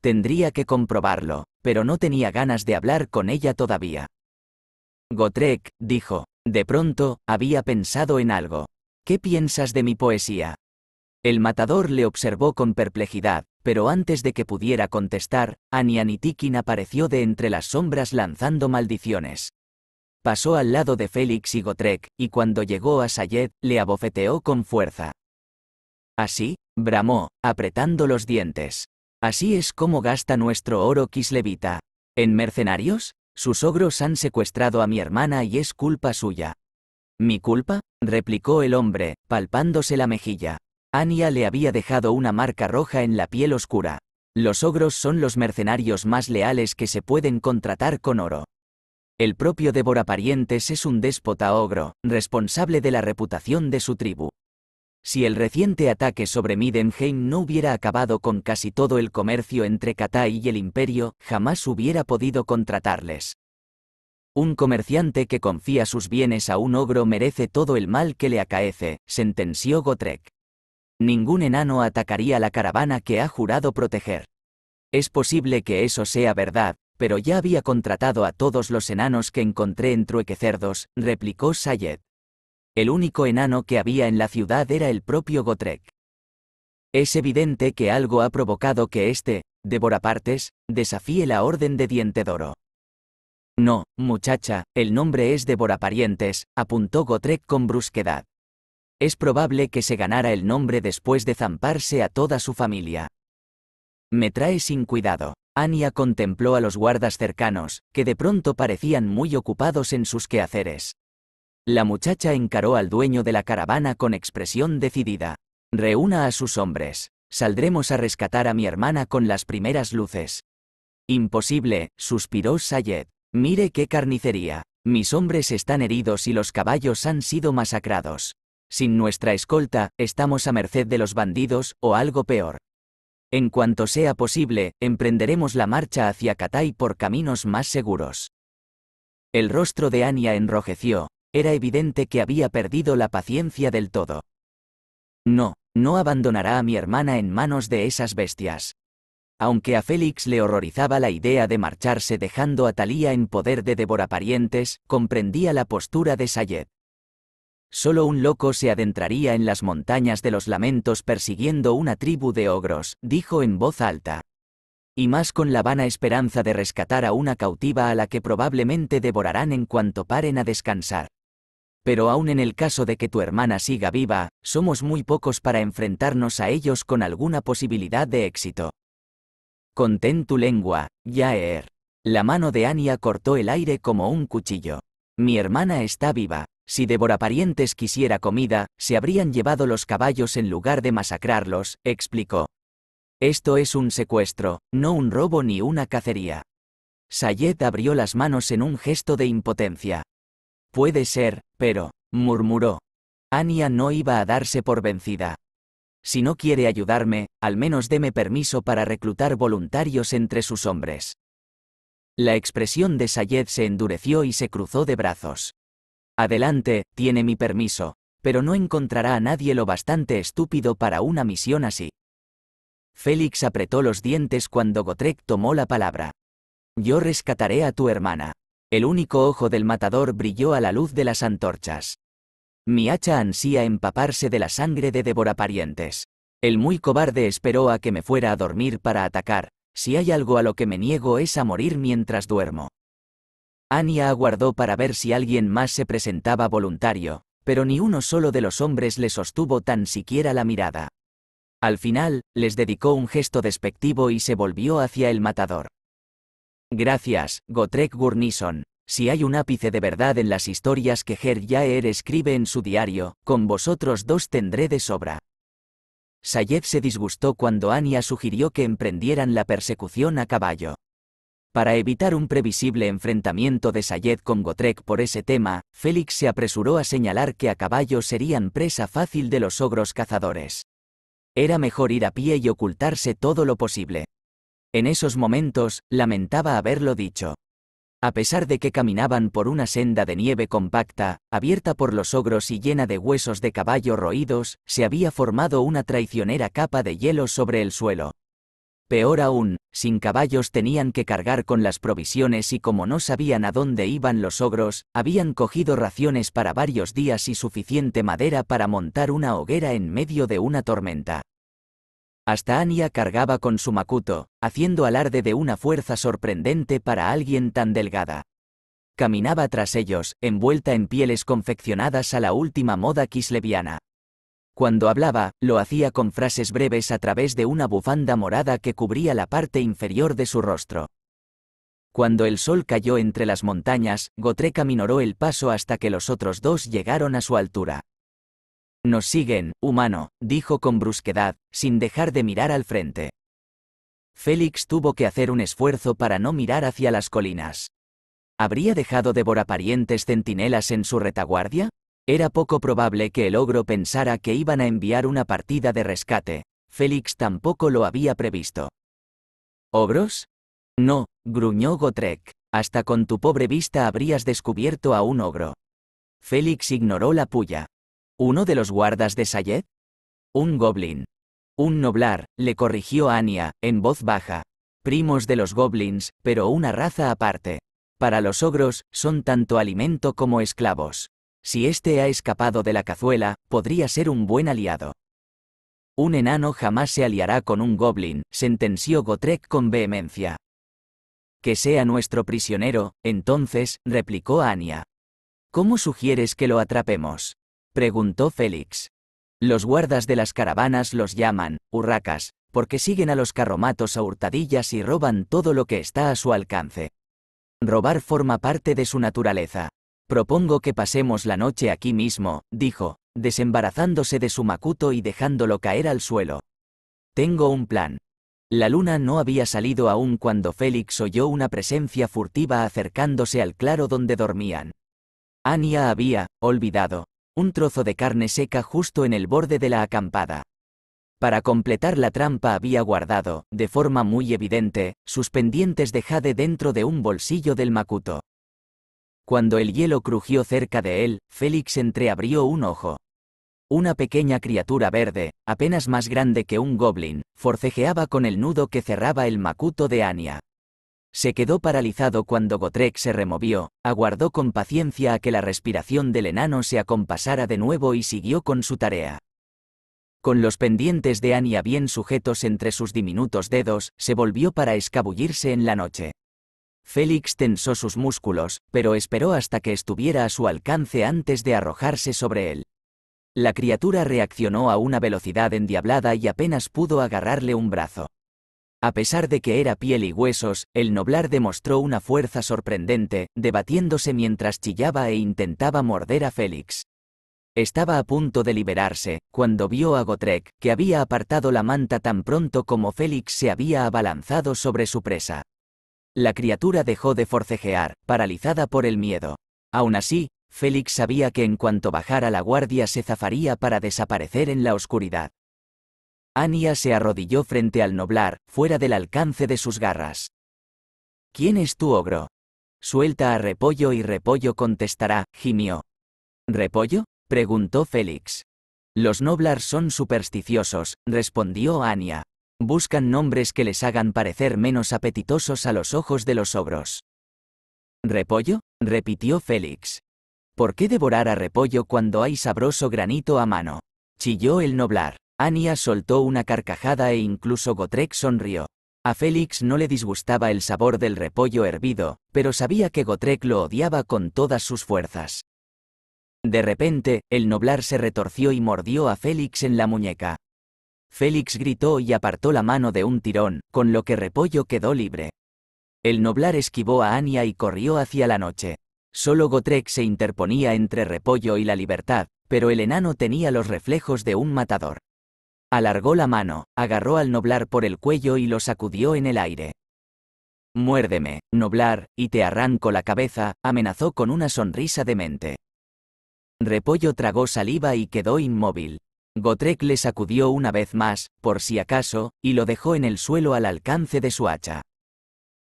Tendría que comprobarlo, pero no tenía ganas de hablar con ella todavía. Gotrek, dijo. De pronto, había pensado en algo. ¿Qué piensas de mi poesía? El matador le observó con perplejidad, pero antes de que pudiera contestar, Anianitikin apareció de entre las sombras lanzando maldiciones. Pasó al lado de Félix y Gotrek, y cuando llegó a Sayed, le abofeteó con fuerza. Así, bramó, apretando los dientes. Así es como gasta nuestro oro Kislevita. ¿En mercenarios? Sus ogros han secuestrado a mi hermana y es culpa suya. ¿Mi culpa? replicó el hombre, palpándose la mejilla. Ania le había dejado una marca roja en la piel oscura. Los ogros son los mercenarios más leales que se pueden contratar con oro. El propio Débora Parientes es un déspota ogro, responsable de la reputación de su tribu. Si el reciente ataque sobre Midenheim no hubiera acabado con casi todo el comercio entre Katai y el imperio, jamás hubiera podido contratarles. Un comerciante que confía sus bienes a un ogro merece todo el mal que le acaece, sentenció Gotrek. Ningún enano atacaría la caravana que ha jurado proteger. Es posible que eso sea verdad, pero ya había contratado a todos los enanos que encontré en Truequecerdos, replicó Sayed. El único enano que había en la ciudad era el propio Gotrek. Es evidente que algo ha provocado que este, devorapartes, desafíe la orden de diente d'oro. No, muchacha, el nombre es devoraparientes, apuntó Gotrek con brusquedad. Es probable que se ganara el nombre después de zamparse a toda su familia. Me trae sin cuidado. Anya contempló a los guardas cercanos, que de pronto parecían muy ocupados en sus quehaceres. La muchacha encaró al dueño de la caravana con expresión decidida. Reúna a sus hombres. Saldremos a rescatar a mi hermana con las primeras luces. Imposible, suspiró Sayed. Mire qué carnicería. Mis hombres están heridos y los caballos han sido masacrados. Sin nuestra escolta, estamos a merced de los bandidos, o algo peor. En cuanto sea posible, emprenderemos la marcha hacia Katay por caminos más seguros. El rostro de Anya enrojeció, era evidente que había perdido la paciencia del todo. No, no abandonará a mi hermana en manos de esas bestias. Aunque a Félix le horrorizaba la idea de marcharse dejando a Talía en poder de devoraparientes, comprendía la postura de Sayed. Solo un loco se adentraría en las montañas de los lamentos persiguiendo una tribu de ogros, dijo en voz alta. Y más con la vana esperanza de rescatar a una cautiva a la que probablemente devorarán en cuanto paren a descansar pero aún en el caso de que tu hermana siga viva, somos muy pocos para enfrentarnos a ellos con alguna posibilidad de éxito. Contén tu lengua, Yaer. La mano de Ania cortó el aire como un cuchillo. Mi hermana está viva. Si parientes quisiera comida, se habrían llevado los caballos en lugar de masacrarlos, explicó. Esto es un secuestro, no un robo ni una cacería. Sayed abrió las manos en un gesto de impotencia. Puede ser, pero, murmuró. «Ania no iba a darse por vencida. Si no quiere ayudarme, al menos deme permiso para reclutar voluntarios entre sus hombres. La expresión de Sayed se endureció y se cruzó de brazos. Adelante, tiene mi permiso, pero no encontrará a nadie lo bastante estúpido para una misión así. Félix apretó los dientes cuando Gotrek tomó la palabra. Yo rescataré a tu hermana. El único ojo del matador brilló a la luz de las antorchas. Mi hacha ansía empaparse de la sangre de devoraparientes. El muy cobarde esperó a que me fuera a dormir para atacar, si hay algo a lo que me niego es a morir mientras duermo. Ania aguardó para ver si alguien más se presentaba voluntario, pero ni uno solo de los hombres le sostuvo tan siquiera la mirada. Al final, les dedicó un gesto despectivo y se volvió hacia el matador. Gracias, Gotrek Gurnison. Si hay un ápice de verdad en las historias que Ger Yaer escribe en su diario, con vosotros dos tendré de sobra. Sayed se disgustó cuando Anya sugirió que emprendieran la persecución a caballo. Para evitar un previsible enfrentamiento de Sayed con Gotrek por ese tema, Félix se apresuró a señalar que a caballo serían presa fácil de los ogros cazadores. Era mejor ir a pie y ocultarse todo lo posible. En esos momentos, lamentaba haberlo dicho. A pesar de que caminaban por una senda de nieve compacta, abierta por los ogros y llena de huesos de caballo roídos, se había formado una traicionera capa de hielo sobre el suelo. Peor aún, sin caballos tenían que cargar con las provisiones y como no sabían a dónde iban los ogros, habían cogido raciones para varios días y suficiente madera para montar una hoguera en medio de una tormenta. Hasta Ania cargaba con su Makuto, haciendo alarde de una fuerza sorprendente para alguien tan delgada. Caminaba tras ellos, envuelta en pieles confeccionadas a la última moda kisleviana. Cuando hablaba, lo hacía con frases breves a través de una bufanda morada que cubría la parte inferior de su rostro. Cuando el sol cayó entre las montañas, Gotreka minoró el paso hasta que los otros dos llegaron a su altura. Nos siguen, humano, dijo con brusquedad, sin dejar de mirar al frente. Félix tuvo que hacer un esfuerzo para no mirar hacia las colinas. ¿Habría dejado parientes centinelas en su retaguardia? Era poco probable que el ogro pensara que iban a enviar una partida de rescate. Félix tampoco lo había previsto. ¿Ogros? No, gruñó Gotrek. Hasta con tu pobre vista habrías descubierto a un ogro. Félix ignoró la puya uno de los guardas de Sayed? Un goblin. Un noblar, le corrigió Ania en voz baja. Primos de los goblins, pero una raza aparte. Para los ogros, son tanto alimento como esclavos. Si éste ha escapado de la cazuela, podría ser un buen aliado. Un enano jamás se aliará con un goblin, sentenció Gotrek con vehemencia. Que sea nuestro prisionero, entonces, replicó Ania. ¿Cómo sugieres que lo atrapemos? preguntó Félix. Los guardas de las caravanas los llaman, urracas, porque siguen a los carromatos a hurtadillas y roban todo lo que está a su alcance. Robar forma parte de su naturaleza. Propongo que pasemos la noche aquí mismo, dijo, desembarazándose de su macuto y dejándolo caer al suelo. Tengo un plan. La luna no había salido aún cuando Félix oyó una presencia furtiva acercándose al claro donde dormían. Ania había, olvidado, un trozo de carne seca justo en el borde de la acampada. Para completar la trampa había guardado, de forma muy evidente, sus pendientes de jade dentro de un bolsillo del macuto. Cuando el hielo crujió cerca de él, Félix entreabrió un ojo. Una pequeña criatura verde, apenas más grande que un goblin, forcejeaba con el nudo que cerraba el macuto de Anya. Se quedó paralizado cuando Gotrek se removió, aguardó con paciencia a que la respiración del enano se acompasara de nuevo y siguió con su tarea. Con los pendientes de Ania bien sujetos entre sus diminutos dedos, se volvió para escabullirse en la noche. Félix tensó sus músculos, pero esperó hasta que estuviera a su alcance antes de arrojarse sobre él. La criatura reaccionó a una velocidad endiablada y apenas pudo agarrarle un brazo. A pesar de que era piel y huesos, el noblar demostró una fuerza sorprendente, debatiéndose mientras chillaba e intentaba morder a Félix. Estaba a punto de liberarse, cuando vio a Gotrek, que había apartado la manta tan pronto como Félix se había abalanzado sobre su presa. La criatura dejó de forcejear, paralizada por el miedo. Aún así, Félix sabía que en cuanto bajara la guardia se zafaría para desaparecer en la oscuridad. Ania se arrodilló frente al noblar, fuera del alcance de sus garras. ¿Quién es tu ogro? Suelta a Repollo y Repollo contestará, gimió. ¿Repollo? preguntó Félix. Los noblars son supersticiosos, respondió Ania. Buscan nombres que les hagan parecer menos apetitosos a los ojos de los ogros. ¿Repollo? repitió Félix. ¿Por qué devorar a repollo cuando hay sabroso granito a mano? chilló el noblar. Ania soltó una carcajada e incluso Gotrek sonrió. A Félix no le disgustaba el sabor del repollo hervido, pero sabía que Gotrek lo odiaba con todas sus fuerzas. De repente, el noblar se retorció y mordió a Félix en la muñeca. Félix gritó y apartó la mano de un tirón, con lo que Repollo quedó libre. El noblar esquivó a Ania y corrió hacia la noche. Solo Gotrek se interponía entre Repollo y la libertad, pero el enano tenía los reflejos de un matador. Alargó la mano, agarró al noblar por el cuello y lo sacudió en el aire. Muérdeme, noblar, y te arranco la cabeza, amenazó con una sonrisa demente. Repollo tragó saliva y quedó inmóvil. Gotrek le sacudió una vez más, por si acaso, y lo dejó en el suelo al alcance de su hacha.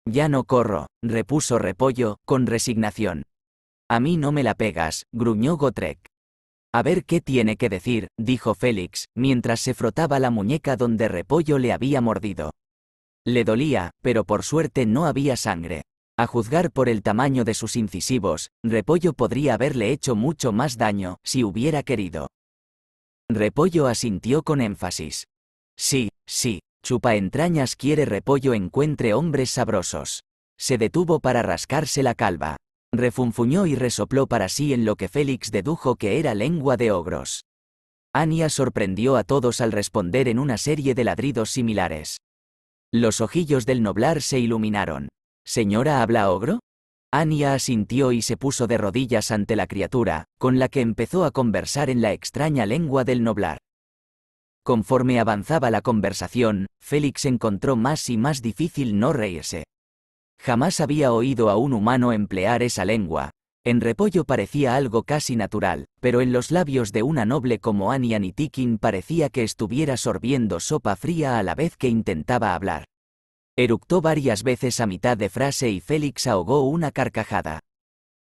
Ya no corro, repuso Repollo, con resignación. A mí no me la pegas, gruñó Gotrek. A ver qué tiene que decir, dijo Félix, mientras se frotaba la muñeca donde Repollo le había mordido. Le dolía, pero por suerte no había sangre. A juzgar por el tamaño de sus incisivos, Repollo podría haberle hecho mucho más daño, si hubiera querido. Repollo asintió con énfasis. Sí, sí, chupa entrañas quiere Repollo encuentre hombres sabrosos. Se detuvo para rascarse la calva. Refunfuñó y resopló para sí en lo que Félix dedujo que era lengua de ogros. Ania sorprendió a todos al responder en una serie de ladridos similares. Los ojillos del noblar se iluminaron. ¿Señora habla ogro? Ania asintió y se puso de rodillas ante la criatura, con la que empezó a conversar en la extraña lengua del noblar. Conforme avanzaba la conversación, Félix encontró más y más difícil no reírse. Jamás había oído a un humano emplear esa lengua. En repollo parecía algo casi natural, pero en los labios de una noble como Annie Anitikin parecía que estuviera sorbiendo sopa fría a la vez que intentaba hablar. Eructó varias veces a mitad de frase y Félix ahogó una carcajada.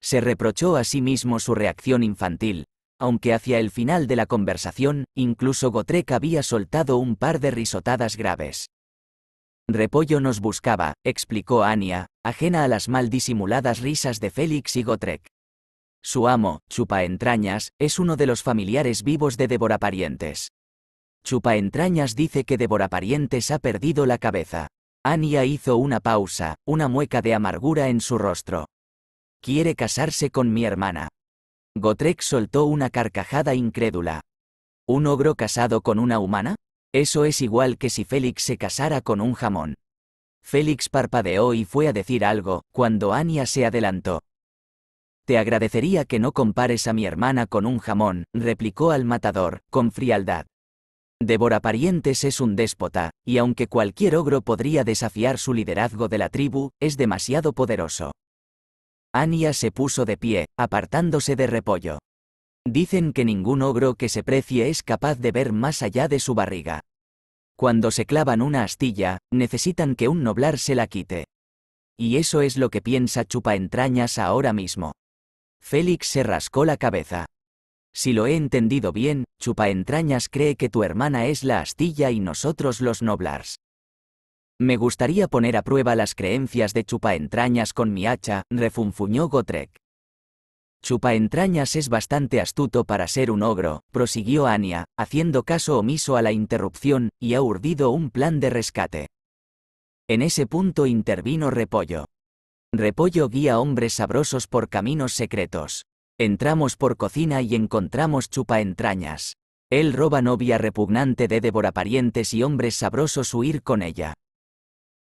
Se reprochó a sí mismo su reacción infantil, aunque hacia el final de la conversación, incluso Gotrek había soltado un par de risotadas graves. Repollo nos buscaba, explicó Ania, ajena a las mal disimuladas risas de Félix y Gotrek. Su amo, Chupaentrañas, es uno de los familiares vivos de Devoraparientes. Chupaentrañas dice que Parientes ha perdido la cabeza. Ania hizo una pausa, una mueca de amargura en su rostro. Quiere casarse con mi hermana. Gotrek soltó una carcajada incrédula. ¿Un ogro casado con una humana? Eso es igual que si Félix se casara con un jamón. Félix parpadeó y fue a decir algo, cuando Ania se adelantó. Te agradecería que no compares a mi hermana con un jamón, replicó al matador, con frialdad. Débora Parientes es un déspota, y aunque cualquier ogro podría desafiar su liderazgo de la tribu, es demasiado poderoso. Ania se puso de pie, apartándose de repollo. Dicen que ningún ogro que se precie es capaz de ver más allá de su barriga. Cuando se clavan una astilla, necesitan que un noblar se la quite. Y eso es lo que piensa Chupaentrañas ahora mismo. Félix se rascó la cabeza. Si lo he entendido bien, Chupaentrañas cree que tu hermana es la astilla y nosotros los noblars. Me gustaría poner a prueba las creencias de Chupaentrañas con mi hacha, refunfuñó Gotrek. Chupa entrañas es bastante astuto para ser un ogro, prosiguió Ania, haciendo caso omiso a la interrupción, y ha urdido un plan de rescate. En ese punto intervino Repollo. Repollo guía hombres sabrosos por caminos secretos. Entramos por cocina y encontramos chupa entrañas. Él roba novia repugnante de parientes y hombres sabrosos huir con ella.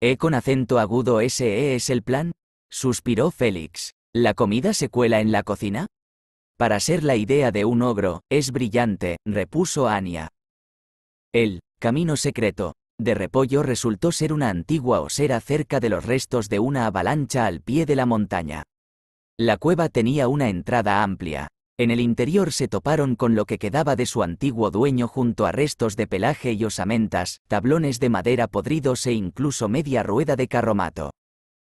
¿E con acento agudo ese es el plan? suspiró Félix. ¿La comida se cuela en la cocina? Para ser la idea de un ogro, es brillante, repuso Ania. El camino secreto de repollo resultó ser una antigua osera cerca de los restos de una avalancha al pie de la montaña. La cueva tenía una entrada amplia. En el interior se toparon con lo que quedaba de su antiguo dueño junto a restos de pelaje y osamentas, tablones de madera podridos e incluso media rueda de carromato.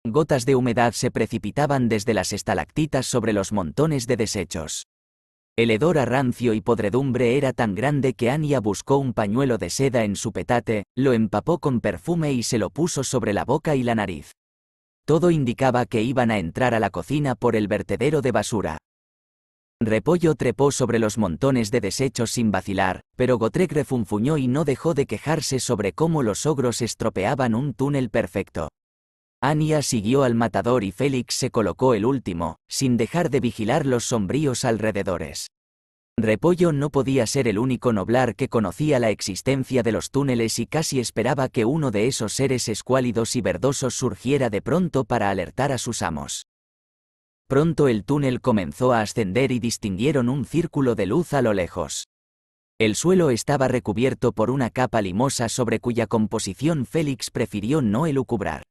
Gotas de humedad se precipitaban desde las estalactitas sobre los montones de desechos. El hedor a rancio y podredumbre era tan grande que Ania buscó un pañuelo de seda en su petate, lo empapó con perfume y se lo puso sobre la boca y la nariz. Todo indicaba que iban a entrar a la cocina por el vertedero de basura. Repollo trepó sobre los montones de desechos sin vacilar, pero Gotrek refunfuñó y no dejó de quejarse sobre cómo los ogros estropeaban un túnel perfecto. Anya siguió al matador y Félix se colocó el último, sin dejar de vigilar los sombríos alrededores. Repollo no podía ser el único noblar que conocía la existencia de los túneles y casi esperaba que uno de esos seres escuálidos y verdosos surgiera de pronto para alertar a sus amos. Pronto el túnel comenzó a ascender y distinguieron un círculo de luz a lo lejos. El suelo estaba recubierto por una capa limosa sobre cuya composición Félix prefirió no elucubrar.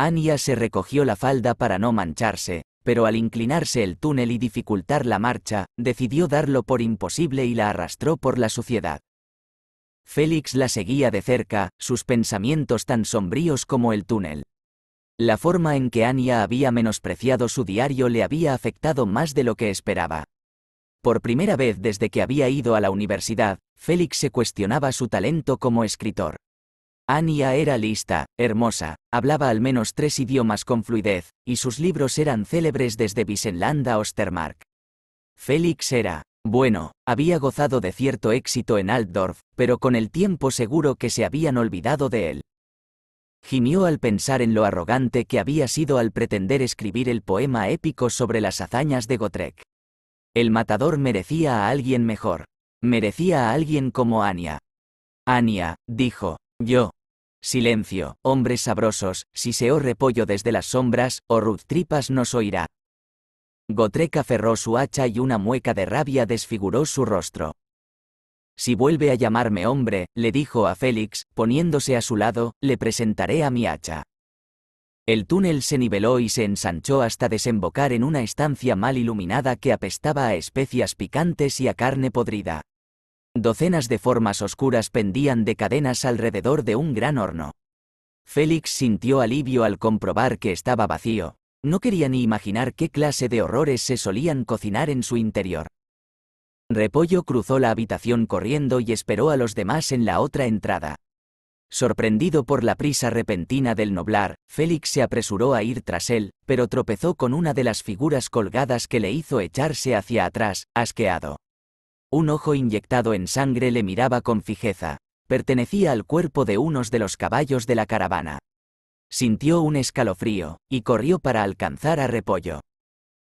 Ania se recogió la falda para no mancharse, pero al inclinarse el túnel y dificultar la marcha, decidió darlo por imposible y la arrastró por la suciedad. Félix la seguía de cerca, sus pensamientos tan sombríos como el túnel. La forma en que Ania había menospreciado su diario le había afectado más de lo que esperaba. Por primera vez desde que había ido a la universidad, Félix se cuestionaba su talento como escritor. Ania era lista, hermosa, hablaba al menos tres idiomas con fluidez, y sus libros eran célebres desde Wissenland a Ostermark. Félix era, bueno, había gozado de cierto éxito en Altdorf, pero con el tiempo seguro que se habían olvidado de él. Gimió al pensar en lo arrogante que había sido al pretender escribir el poema épico sobre las hazañas de Gotrek. El matador merecía a alguien mejor. Merecía a alguien como Anya. Anya, dijo, yo, Silencio, hombres sabrosos, si se o repollo desde las sombras, o Ruth Tripas nos oirá. Gotreca aferró su hacha y una mueca de rabia desfiguró su rostro. Si vuelve a llamarme hombre, le dijo a Félix, poniéndose a su lado, le presentaré a mi hacha. El túnel se niveló y se ensanchó hasta desembocar en una estancia mal iluminada que apestaba a especias picantes y a carne podrida. Docenas de formas oscuras pendían de cadenas alrededor de un gran horno. Félix sintió alivio al comprobar que estaba vacío. No quería ni imaginar qué clase de horrores se solían cocinar en su interior. Repollo cruzó la habitación corriendo y esperó a los demás en la otra entrada. Sorprendido por la prisa repentina del noblar, Félix se apresuró a ir tras él, pero tropezó con una de las figuras colgadas que le hizo echarse hacia atrás, asqueado. Un ojo inyectado en sangre le miraba con fijeza. Pertenecía al cuerpo de unos de los caballos de la caravana. Sintió un escalofrío, y corrió para alcanzar a Repollo.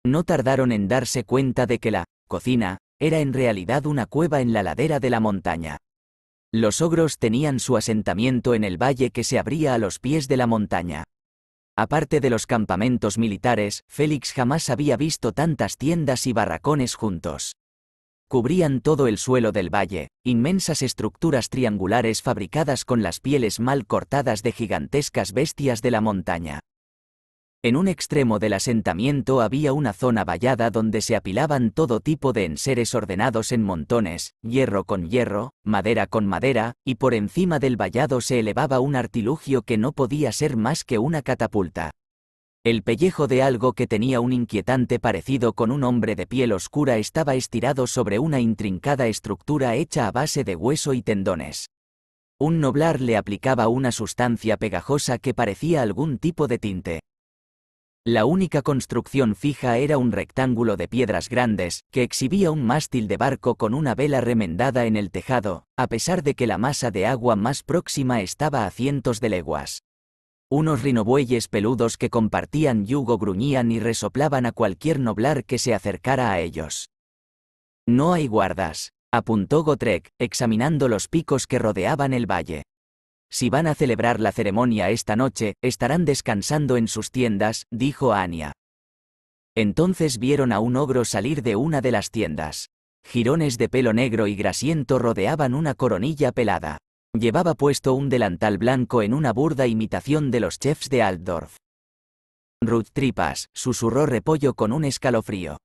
No tardaron en darse cuenta de que la cocina era en realidad una cueva en la ladera de la montaña. Los ogros tenían su asentamiento en el valle que se abría a los pies de la montaña. Aparte de los campamentos militares, Félix jamás había visto tantas tiendas y barracones juntos. Cubrían todo el suelo del valle, inmensas estructuras triangulares fabricadas con las pieles mal cortadas de gigantescas bestias de la montaña. En un extremo del asentamiento había una zona vallada donde se apilaban todo tipo de enseres ordenados en montones, hierro con hierro, madera con madera, y por encima del vallado se elevaba un artilugio que no podía ser más que una catapulta. El pellejo de algo que tenía un inquietante parecido con un hombre de piel oscura estaba estirado sobre una intrincada estructura hecha a base de hueso y tendones. Un noblar le aplicaba una sustancia pegajosa que parecía algún tipo de tinte. La única construcción fija era un rectángulo de piedras grandes, que exhibía un mástil de barco con una vela remendada en el tejado, a pesar de que la masa de agua más próxima estaba a cientos de leguas unos rinobueyes peludos que compartían yugo gruñían y resoplaban a cualquier noblar que se acercara a ellos. No hay guardas, apuntó Gotrek, examinando los picos que rodeaban el valle. Si van a celebrar la ceremonia esta noche, estarán descansando en sus tiendas, dijo Anya. Entonces vieron a un ogro salir de una de las tiendas. Jirones de pelo negro y grasiento rodeaban una coronilla pelada. Llevaba puesto un delantal blanco en una burda imitación de los chefs de Altdorf. Ruth Tripas, susurró Repollo con un escalofrío.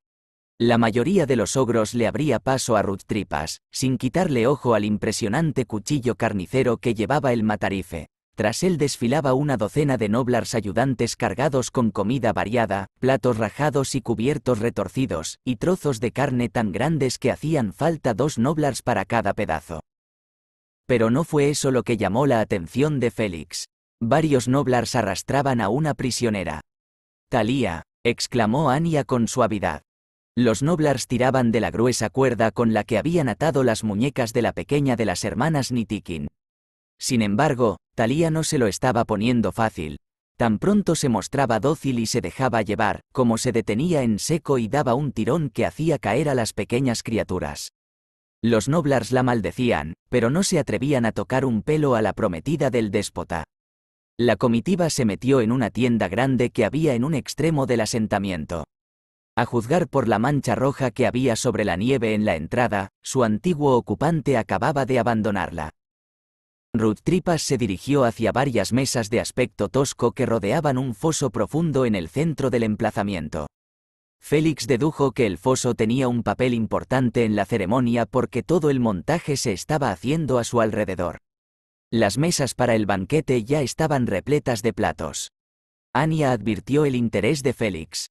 La mayoría de los ogros le abría paso a Ruth Tripas, sin quitarle ojo al impresionante cuchillo carnicero que llevaba el matarife. Tras él desfilaba una docena de noblars ayudantes cargados con comida variada, platos rajados y cubiertos retorcidos, y trozos de carne tan grandes que hacían falta dos noblars para cada pedazo. Pero no fue eso lo que llamó la atención de Félix. Varios noblars arrastraban a una prisionera. Talía, exclamó Anya con suavidad. Los noblars tiraban de la gruesa cuerda con la que habían atado las muñecas de la pequeña de las hermanas Nitikin. Sin embargo, Talía no se lo estaba poniendo fácil. Tan pronto se mostraba dócil y se dejaba llevar, como se detenía en seco y daba un tirón que hacía caer a las pequeñas criaturas. Los noblars la maldecían, pero no se atrevían a tocar un pelo a la prometida del déspota. La comitiva se metió en una tienda grande que había en un extremo del asentamiento. A juzgar por la mancha roja que había sobre la nieve en la entrada, su antiguo ocupante acababa de abandonarla. Ruth Tripas se dirigió hacia varias mesas de aspecto tosco que rodeaban un foso profundo en el centro del emplazamiento. Félix dedujo que el foso tenía un papel importante en la ceremonia porque todo el montaje se estaba haciendo a su alrededor. Las mesas para el banquete ya estaban repletas de platos. Ania advirtió el interés de Félix.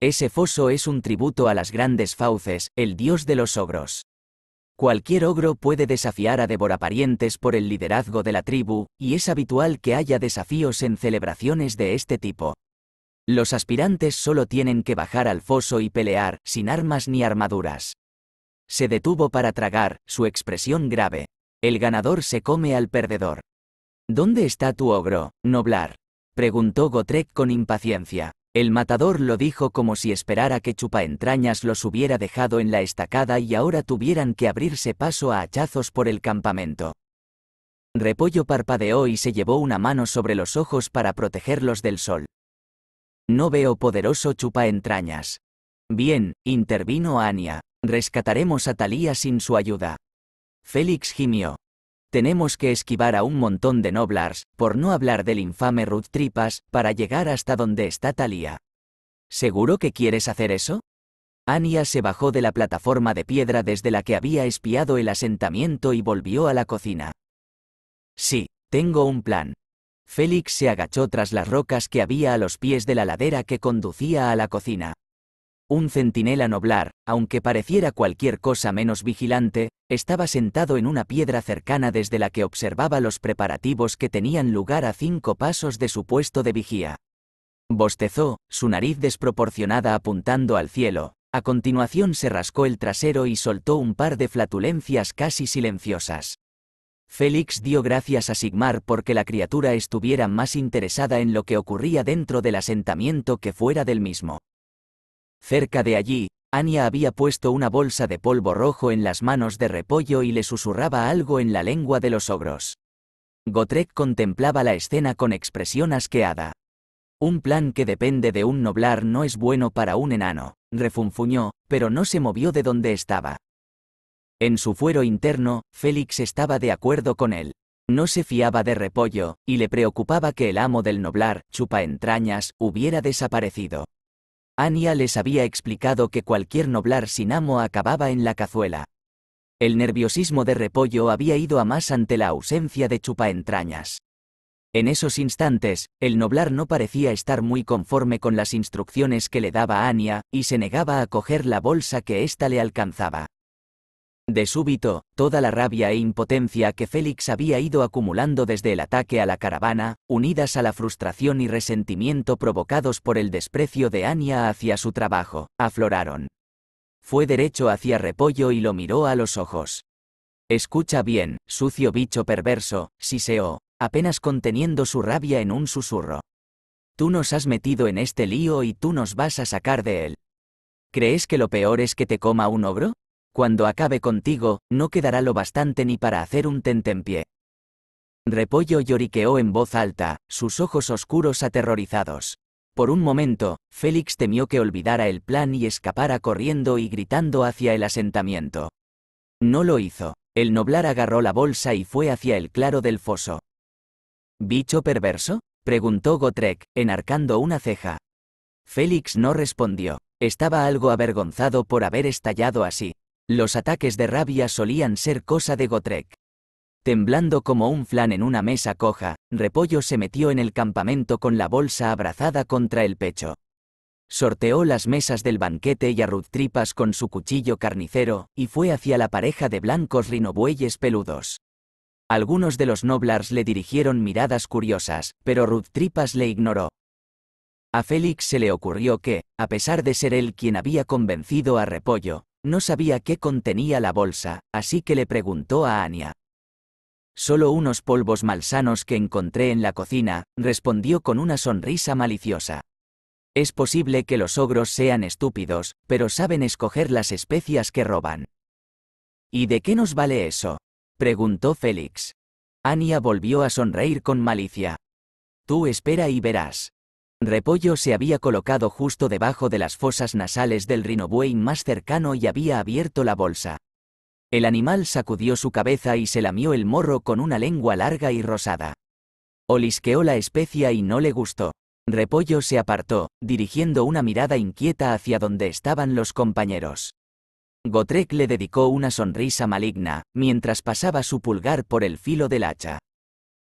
Ese foso es un tributo a las grandes fauces, el dios de los ogros. Cualquier ogro puede desafiar a devoraparientes por el liderazgo de la tribu, y es habitual que haya desafíos en celebraciones de este tipo. Los aspirantes solo tienen que bajar al foso y pelear, sin armas ni armaduras. Se detuvo para tragar, su expresión grave. El ganador se come al perdedor. ¿Dónde está tu ogro, Noblar? preguntó Gotrek con impaciencia. El matador lo dijo como si esperara que Chupaentrañas los hubiera dejado en la estacada y ahora tuvieran que abrirse paso a hachazos por el campamento. Repollo parpadeó y se llevó una mano sobre los ojos para protegerlos del sol. No veo poderoso chupa entrañas. Bien, intervino Anya, rescataremos a Talía sin su ayuda. Félix gimió. Tenemos que esquivar a un montón de noblars, por no hablar del infame Ruth Tripas, para llegar hasta donde está Talía. ¿Seguro que quieres hacer eso? Anya se bajó de la plataforma de piedra desde la que había espiado el asentamiento y volvió a la cocina. Sí, tengo un plan. Félix se agachó tras las rocas que había a los pies de la ladera que conducía a la cocina. Un centinela noblar, aunque pareciera cualquier cosa menos vigilante, estaba sentado en una piedra cercana desde la que observaba los preparativos que tenían lugar a cinco pasos de su puesto de vigía. Bostezó, su nariz desproporcionada apuntando al cielo, a continuación se rascó el trasero y soltó un par de flatulencias casi silenciosas. Félix dio gracias a Sigmar porque la criatura estuviera más interesada en lo que ocurría dentro del asentamiento que fuera del mismo. Cerca de allí, Anya había puesto una bolsa de polvo rojo en las manos de Repollo y le susurraba algo en la lengua de los ogros. Gotrek contemplaba la escena con expresión asqueada. Un plan que depende de un noblar no es bueno para un enano, refunfuñó, pero no se movió de donde estaba. En su fuero interno, Félix estaba de acuerdo con él. No se fiaba de Repollo, y le preocupaba que el amo del noblar, Chupaentrañas, hubiera desaparecido. Ania les había explicado que cualquier noblar sin amo acababa en la cazuela. El nerviosismo de Repollo había ido a más ante la ausencia de chupaentrañas. En esos instantes, el noblar no parecía estar muy conforme con las instrucciones que le daba Ania, y se negaba a coger la bolsa que ésta le alcanzaba. De súbito, toda la rabia e impotencia que Félix había ido acumulando desde el ataque a la caravana, unidas a la frustración y resentimiento provocados por el desprecio de Anya hacia su trabajo, afloraron. Fue derecho hacia Repollo y lo miró a los ojos. Escucha bien, sucio bicho perverso, siseó, apenas conteniendo su rabia en un susurro. Tú nos has metido en este lío y tú nos vas a sacar de él. ¿Crees que lo peor es que te coma un ogro? cuando acabe contigo, no quedará lo bastante ni para hacer un tentempié. Repollo lloriqueó en voz alta, sus ojos oscuros aterrorizados. Por un momento, Félix temió que olvidara el plan y escapara corriendo y gritando hacia el asentamiento. No lo hizo. El noblar agarró la bolsa y fue hacia el claro del foso. ¿Bicho perverso? preguntó Gotrek, enarcando una ceja. Félix no respondió. Estaba algo avergonzado por haber estallado así. Los ataques de rabia solían ser cosa de Gotrek. Temblando como un flan en una mesa coja, Repollo se metió en el campamento con la bolsa abrazada contra el pecho. Sorteó las mesas del banquete y a Tripas con su cuchillo carnicero, y fue hacia la pareja de blancos rinobueyes peludos. Algunos de los noblars le dirigieron miradas curiosas, pero Tripas le ignoró. A Félix se le ocurrió que, a pesar de ser él quien había convencido a Repollo, no sabía qué contenía la bolsa, así que le preguntó a Ania. Solo unos polvos malsanos que encontré en la cocina, respondió con una sonrisa maliciosa. Es posible que los ogros sean estúpidos, pero saben escoger las especias que roban. ¿Y de qué nos vale eso? preguntó Félix. Ania volvió a sonreír con malicia. Tú espera y verás. Repollo se había colocado justo debajo de las fosas nasales del rinobuey más cercano y había abierto la bolsa. El animal sacudió su cabeza y se lamió el morro con una lengua larga y rosada. Olisqueó la especia y no le gustó. Repollo se apartó, dirigiendo una mirada inquieta hacia donde estaban los compañeros. Gotrek le dedicó una sonrisa maligna, mientras pasaba su pulgar por el filo del hacha.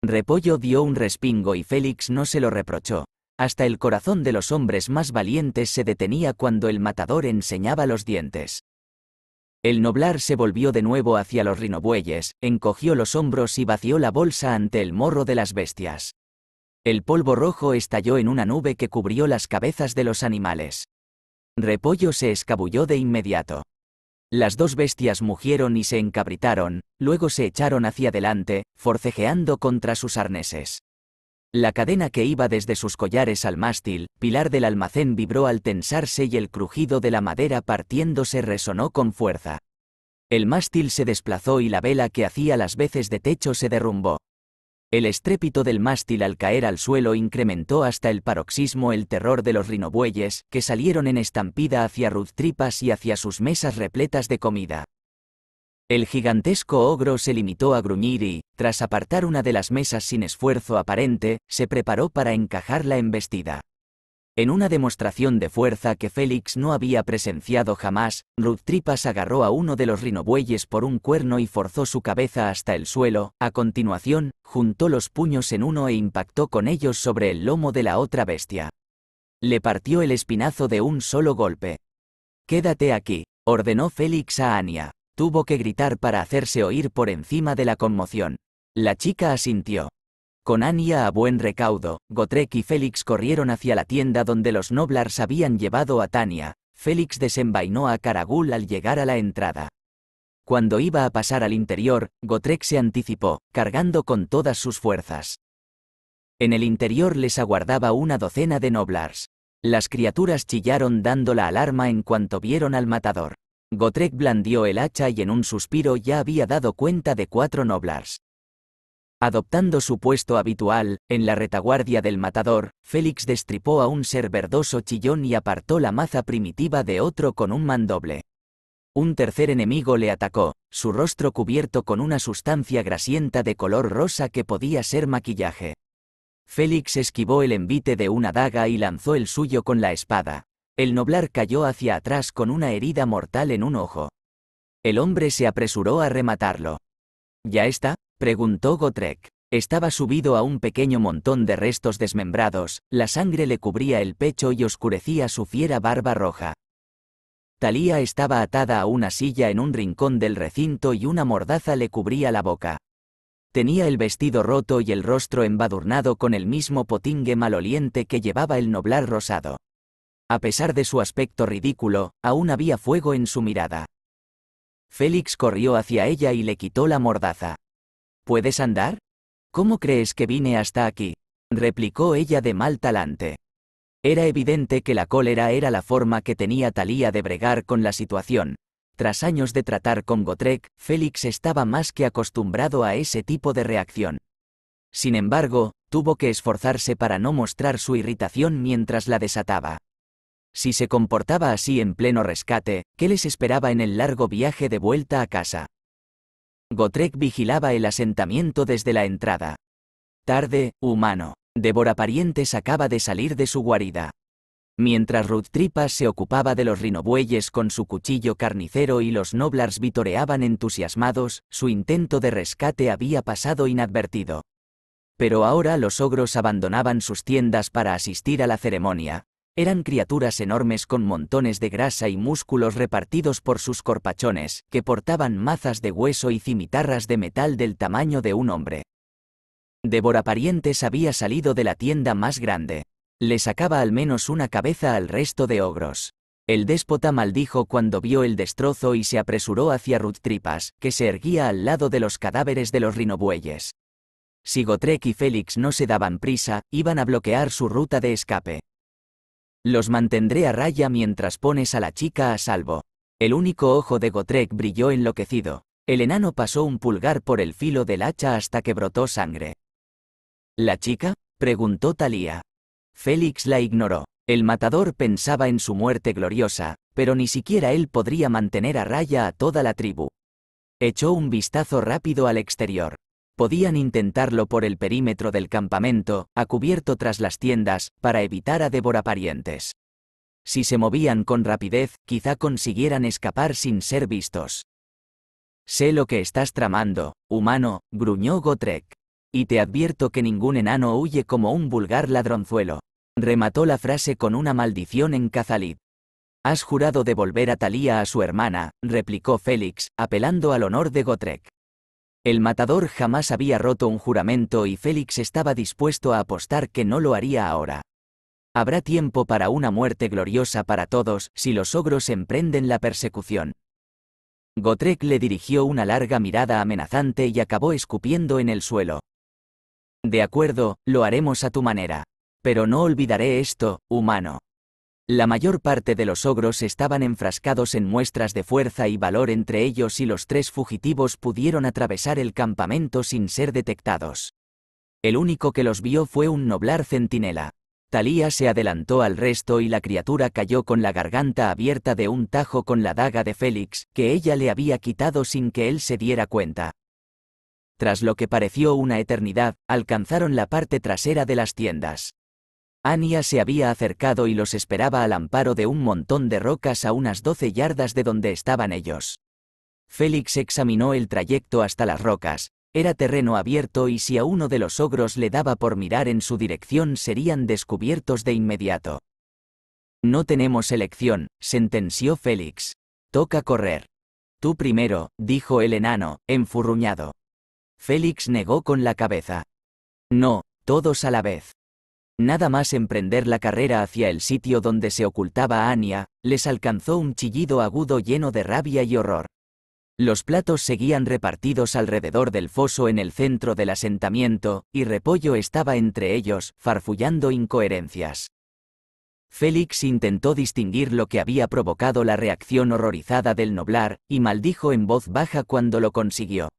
Repollo dio un respingo y Félix no se lo reprochó, hasta el corazón de los hombres más valientes se detenía cuando el matador enseñaba los dientes. El noblar se volvió de nuevo hacia los rinobueyes, encogió los hombros y vació la bolsa ante el morro de las bestias. El polvo rojo estalló en una nube que cubrió las cabezas de los animales. Repollo se escabulló de inmediato. Las dos bestias mugieron y se encabritaron, luego se echaron hacia adelante, forcejeando contra sus arneses. La cadena que iba desde sus collares al mástil, pilar del almacén vibró al tensarse y el crujido de la madera partiéndose resonó con fuerza. El mástil se desplazó y la vela que hacía las veces de techo se derrumbó. El estrépito del mástil al caer al suelo incrementó hasta el paroxismo el terror de los rinobueyes, que salieron en estampida hacia Tripas y hacia sus mesas repletas de comida. El gigantesco ogro se limitó a gruñir y, tras apartar una de las mesas sin esfuerzo aparente, se preparó para encajar la embestida. En una demostración de fuerza que Félix no había presenciado jamás, Ruth Tripas agarró a uno de los rinobueyes por un cuerno y forzó su cabeza hasta el suelo, a continuación, juntó los puños en uno e impactó con ellos sobre el lomo de la otra bestia. Le partió el espinazo de un solo golpe. Quédate aquí, ordenó Félix a Ania. Tuvo que gritar para hacerse oír por encima de la conmoción. La chica asintió. Con Ania a buen recaudo, Gotrek y Félix corrieron hacia la tienda donde los Noblars habían llevado a Tania. Félix desenvainó a Caragul al llegar a la entrada. Cuando iba a pasar al interior, Gotrek se anticipó, cargando con todas sus fuerzas. En el interior les aguardaba una docena de Noblars. Las criaturas chillaron dando la alarma en cuanto vieron al matador. Gotrek blandió el hacha y en un suspiro ya había dado cuenta de cuatro noblars. Adoptando su puesto habitual, en la retaguardia del matador, Félix destripó a un ser verdoso chillón y apartó la maza primitiva de otro con un mandoble. Un tercer enemigo le atacó, su rostro cubierto con una sustancia grasienta de color rosa que podía ser maquillaje. Félix esquivó el envite de una daga y lanzó el suyo con la espada, el noblar cayó hacia atrás con una herida mortal en un ojo. El hombre se apresuró a rematarlo. ¿Ya está? preguntó Gotrek. Estaba subido a un pequeño montón de restos desmembrados, la sangre le cubría el pecho y oscurecía su fiera barba roja. Talía estaba atada a una silla en un rincón del recinto y una mordaza le cubría la boca. Tenía el vestido roto y el rostro embadurnado con el mismo potingue maloliente que llevaba el noblar rosado. A pesar de su aspecto ridículo, aún había fuego en su mirada. Félix corrió hacia ella y le quitó la mordaza. ¿Puedes andar? ¿Cómo crees que vine hasta aquí? replicó ella de mal talante. Era evidente que la cólera era la forma que tenía Talía de bregar con la situación. Tras años de tratar con Gotrek, Félix estaba más que acostumbrado a ese tipo de reacción. Sin embargo, tuvo que esforzarse para no mostrar su irritación mientras la desataba. Si se comportaba así en pleno rescate, ¿qué les esperaba en el largo viaje de vuelta a casa? Gotrek vigilaba el asentamiento desde la entrada. Tarde, humano. Débora Parientes acaba de salir de su guarida. Mientras Ruth Tripas se ocupaba de los rinobueyes con su cuchillo carnicero y los noblars vitoreaban entusiasmados, su intento de rescate había pasado inadvertido. Pero ahora los ogros abandonaban sus tiendas para asistir a la ceremonia, eran criaturas enormes con montones de grasa y músculos repartidos por sus corpachones, que portaban mazas de hueso y cimitarras de metal del tamaño de un hombre. Devoraparientes había salido de la tienda más grande. Le sacaba al menos una cabeza al resto de ogros. El déspota maldijo cuando vio el destrozo y se apresuró hacia tripas que se erguía al lado de los cadáveres de los rinobueyes. Si Gotrek y Félix no se daban prisa, iban a bloquear su ruta de escape. Los mantendré a raya mientras pones a la chica a salvo. El único ojo de Gotrek brilló enloquecido. El enano pasó un pulgar por el filo del hacha hasta que brotó sangre. ¿La chica? preguntó Talía. Félix la ignoró. El matador pensaba en su muerte gloriosa, pero ni siquiera él podría mantener a raya a toda la tribu. Echó un vistazo rápido al exterior. Podían intentarlo por el perímetro del campamento, a cubierto tras las tiendas, para evitar a Débora parientes. Si se movían con rapidez, quizá consiguieran escapar sin ser vistos. Sé lo que estás tramando, humano, gruñó Gotrek. Y te advierto que ningún enano huye como un vulgar ladronzuelo. Remató la frase con una maldición en Cazalid. Has jurado devolver a Talía a su hermana, replicó Félix, apelando al honor de Gotrek. El matador jamás había roto un juramento y Félix estaba dispuesto a apostar que no lo haría ahora. Habrá tiempo para una muerte gloriosa para todos si los ogros emprenden la persecución. Gotrek le dirigió una larga mirada amenazante y acabó escupiendo en el suelo. De acuerdo, lo haremos a tu manera. Pero no olvidaré esto, humano. La mayor parte de los ogros estaban enfrascados en muestras de fuerza y valor entre ellos y los tres fugitivos pudieron atravesar el campamento sin ser detectados. El único que los vio fue un noblar centinela. Talía se adelantó al resto y la criatura cayó con la garganta abierta de un tajo con la daga de Félix, que ella le había quitado sin que él se diera cuenta. Tras lo que pareció una eternidad, alcanzaron la parte trasera de las tiendas. Ania se había acercado y los esperaba al amparo de un montón de rocas a unas doce yardas de donde estaban ellos. Félix examinó el trayecto hasta las rocas, era terreno abierto y si a uno de los ogros le daba por mirar en su dirección serían descubiertos de inmediato. No tenemos elección, sentenció Félix. Toca correr. Tú primero, dijo el enano, enfurruñado. Félix negó con la cabeza. No, todos a la vez. Nada más emprender la carrera hacia el sitio donde se ocultaba Ania, les alcanzó un chillido agudo lleno de rabia y horror. Los platos seguían repartidos alrededor del foso en el centro del asentamiento, y Repollo estaba entre ellos, farfullando incoherencias. Félix intentó distinguir lo que había provocado la reacción horrorizada del noblar, y maldijo en voz baja cuando lo consiguió.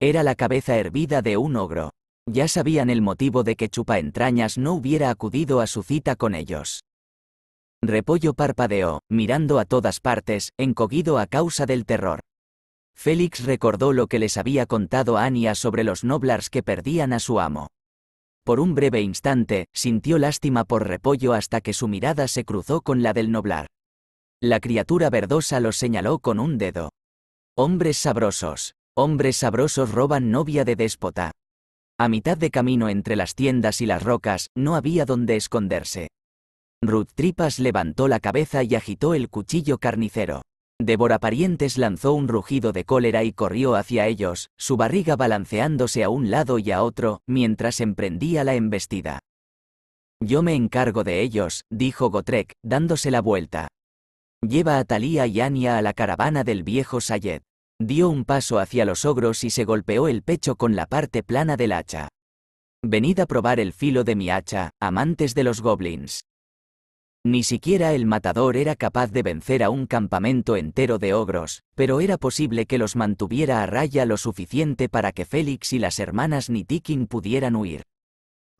Era la cabeza hervida de un ogro. Ya sabían el motivo de que Chupa Entrañas no hubiera acudido a su cita con ellos. Repollo parpadeó, mirando a todas partes, encogido a causa del terror. Félix recordó lo que les había contado Ania sobre los noblars que perdían a su amo. Por un breve instante, sintió lástima por Repollo hasta que su mirada se cruzó con la del noblar. La criatura verdosa lo señaló con un dedo. Hombres sabrosos. Hombres sabrosos roban novia de déspota. A mitad de camino entre las tiendas y las rocas, no había donde esconderse. Ruth Tripas levantó la cabeza y agitó el cuchillo carnicero. Débora Parientes lanzó un rugido de cólera y corrió hacia ellos, su barriga balanceándose a un lado y a otro, mientras emprendía la embestida. Yo me encargo de ellos, dijo Gotrek, dándose la vuelta. Lleva a Talía y Anya a la caravana del viejo Sayed. Dio un paso hacia los ogros y se golpeó el pecho con la parte plana del hacha. Venid a probar el filo de mi hacha, amantes de los goblins. Ni siquiera el matador era capaz de vencer a un campamento entero de ogros, pero era posible que los mantuviera a raya lo suficiente para que Félix y las hermanas Nitikin pudieran huir.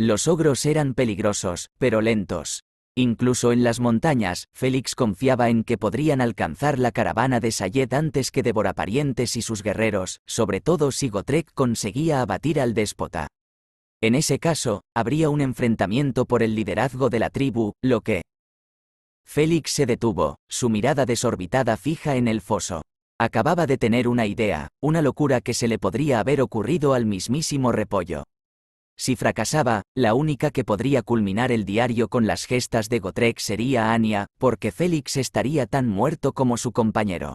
Los ogros eran peligrosos, pero lentos. Incluso en las montañas, Félix confiaba en que podrían alcanzar la caravana de Sayed antes que parientes y sus guerreros, sobre todo si Gotrek conseguía abatir al déspota. En ese caso, habría un enfrentamiento por el liderazgo de la tribu, lo que... Félix se detuvo, su mirada desorbitada fija en el foso. Acababa de tener una idea, una locura que se le podría haber ocurrido al mismísimo repollo. Si fracasaba, la única que podría culminar el diario con las gestas de Gotrek sería Anya, porque Félix estaría tan muerto como su compañero.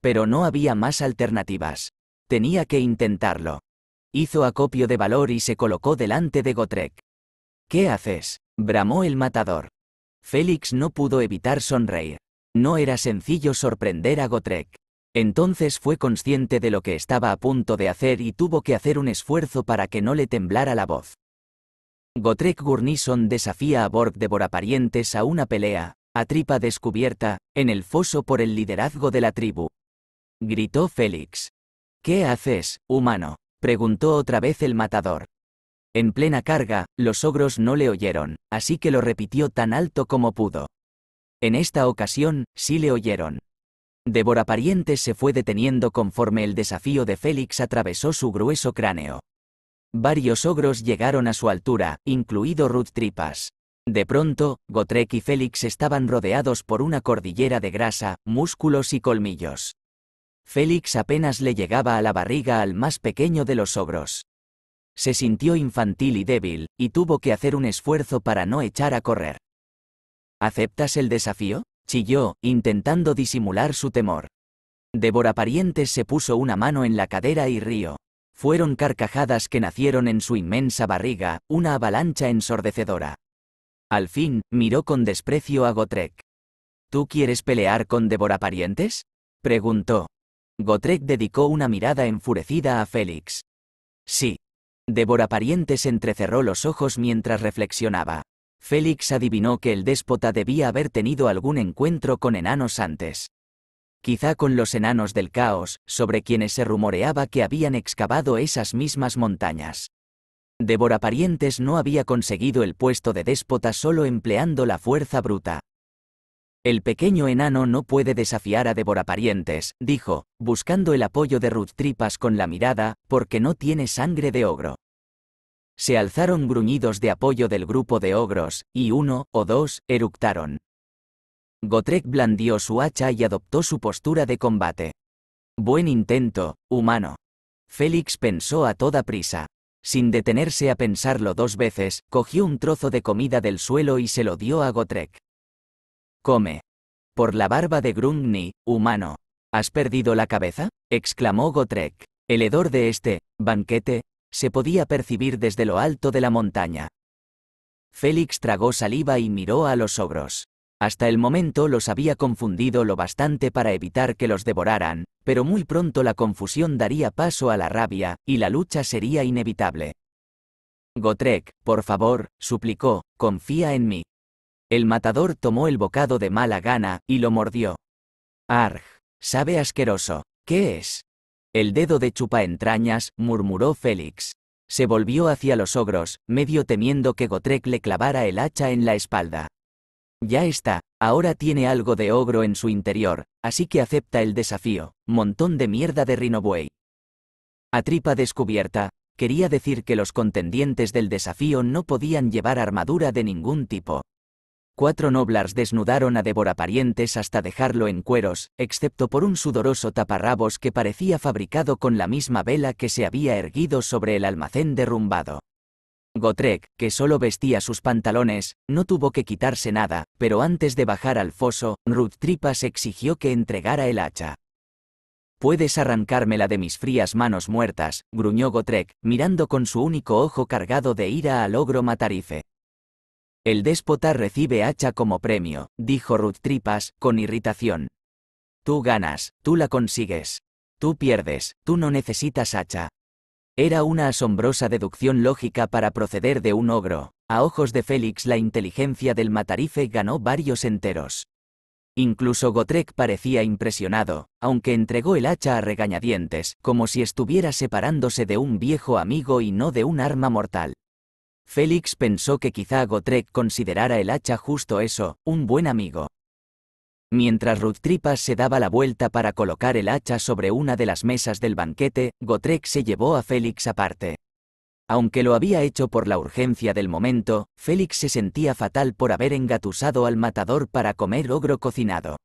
Pero no había más alternativas. Tenía que intentarlo. Hizo acopio de valor y se colocó delante de Gotrek. ¿Qué haces? bramó el matador. Félix no pudo evitar sonreír. No era sencillo sorprender a Gotrek. Entonces fue consciente de lo que estaba a punto de hacer y tuvo que hacer un esfuerzo para que no le temblara la voz. Gotrek Gurnison desafía a Borg Boraparientes a una pelea, a tripa descubierta, en el foso por el liderazgo de la tribu. Gritó Félix. ¿Qué haces, humano? preguntó otra vez el matador. En plena carga, los ogros no le oyeron, así que lo repitió tan alto como pudo. En esta ocasión, sí le oyeron. Parientes se fue deteniendo conforme el desafío de Félix atravesó su grueso cráneo. Varios ogros llegaron a su altura, incluido Ruth Tripas. De pronto, Gotrek y Félix estaban rodeados por una cordillera de grasa, músculos y colmillos. Félix apenas le llegaba a la barriga al más pequeño de los ogros. Se sintió infantil y débil, y tuvo que hacer un esfuerzo para no echar a correr. ¿Aceptas el desafío? chilló, intentando disimular su temor. Débora Parientes se puso una mano en la cadera y río. Fueron carcajadas que nacieron en su inmensa barriga, una avalancha ensordecedora. Al fin, miró con desprecio a Gotrek. ¿Tú quieres pelear con Débora Parientes? preguntó. Gotrek dedicó una mirada enfurecida a Félix. Sí. Débora Parientes entrecerró los ojos mientras reflexionaba. Félix adivinó que el déspota debía haber tenido algún encuentro con enanos antes. Quizá con los enanos del caos, sobre quienes se rumoreaba que habían excavado esas mismas montañas. Devoraparientes no había conseguido el puesto de déspota solo empleando la fuerza bruta. El pequeño enano no puede desafiar a Devoraparientes, dijo, buscando el apoyo de Ruth Tripas con la mirada, porque no tiene sangre de ogro. Se alzaron gruñidos de apoyo del grupo de ogros, y uno, o dos, eructaron. Gotrek blandió su hacha y adoptó su postura de combate. Buen intento, humano. Félix pensó a toda prisa. Sin detenerse a pensarlo dos veces, cogió un trozo de comida del suelo y se lo dio a Gotrek. Come. Por la barba de Grungni, humano. ¿Has perdido la cabeza? exclamó Gotrek. El hedor de este banquete se podía percibir desde lo alto de la montaña. Félix tragó saliva y miró a los ogros. Hasta el momento los había confundido lo bastante para evitar que los devoraran, pero muy pronto la confusión daría paso a la rabia, y la lucha sería inevitable. Gotrek, por favor, suplicó, confía en mí. El matador tomó el bocado de mala gana, y lo mordió. Arj, Sabe asqueroso. ¿Qué es? El dedo de chupa entrañas», murmuró Félix. Se volvió hacia los ogros, medio temiendo que Gotrek le clavara el hacha en la espalda. Ya está, ahora tiene algo de ogro en su interior, así que acepta el desafío, montón de mierda de Rinobuey. A tripa descubierta, quería decir que los contendientes del desafío no podían llevar armadura de ningún tipo, cuatro noblars desnudaron a Parientes hasta dejarlo en cueros, excepto por un sudoroso taparrabos que parecía fabricado con la misma vela que se había erguido sobre el almacén derrumbado. Gotrek, que solo vestía sus pantalones, no tuvo que quitarse nada, pero antes de bajar al foso, Ruth Tripas exigió que entregara el hacha. Puedes arrancármela de mis frías manos muertas, gruñó Gotrek, mirando con su único ojo cargado de ira al ogro matarife. El déspota recibe hacha como premio, dijo Ruth Tripas, con irritación. Tú ganas, tú la consigues. Tú pierdes, tú no necesitas hacha. Era una asombrosa deducción lógica para proceder de un ogro. A ojos de Félix la inteligencia del matarife ganó varios enteros. Incluso Gotrek parecía impresionado, aunque entregó el hacha a regañadientes, como si estuviera separándose de un viejo amigo y no de un arma mortal. Félix pensó que quizá Gotrek considerara el hacha justo eso, un buen amigo. Mientras Ruth Tripas se daba la vuelta para colocar el hacha sobre una de las mesas del banquete, Gotrek se llevó a Félix aparte. Aunque lo había hecho por la urgencia del momento, Félix se sentía fatal por haber engatusado al matador para comer ogro cocinado.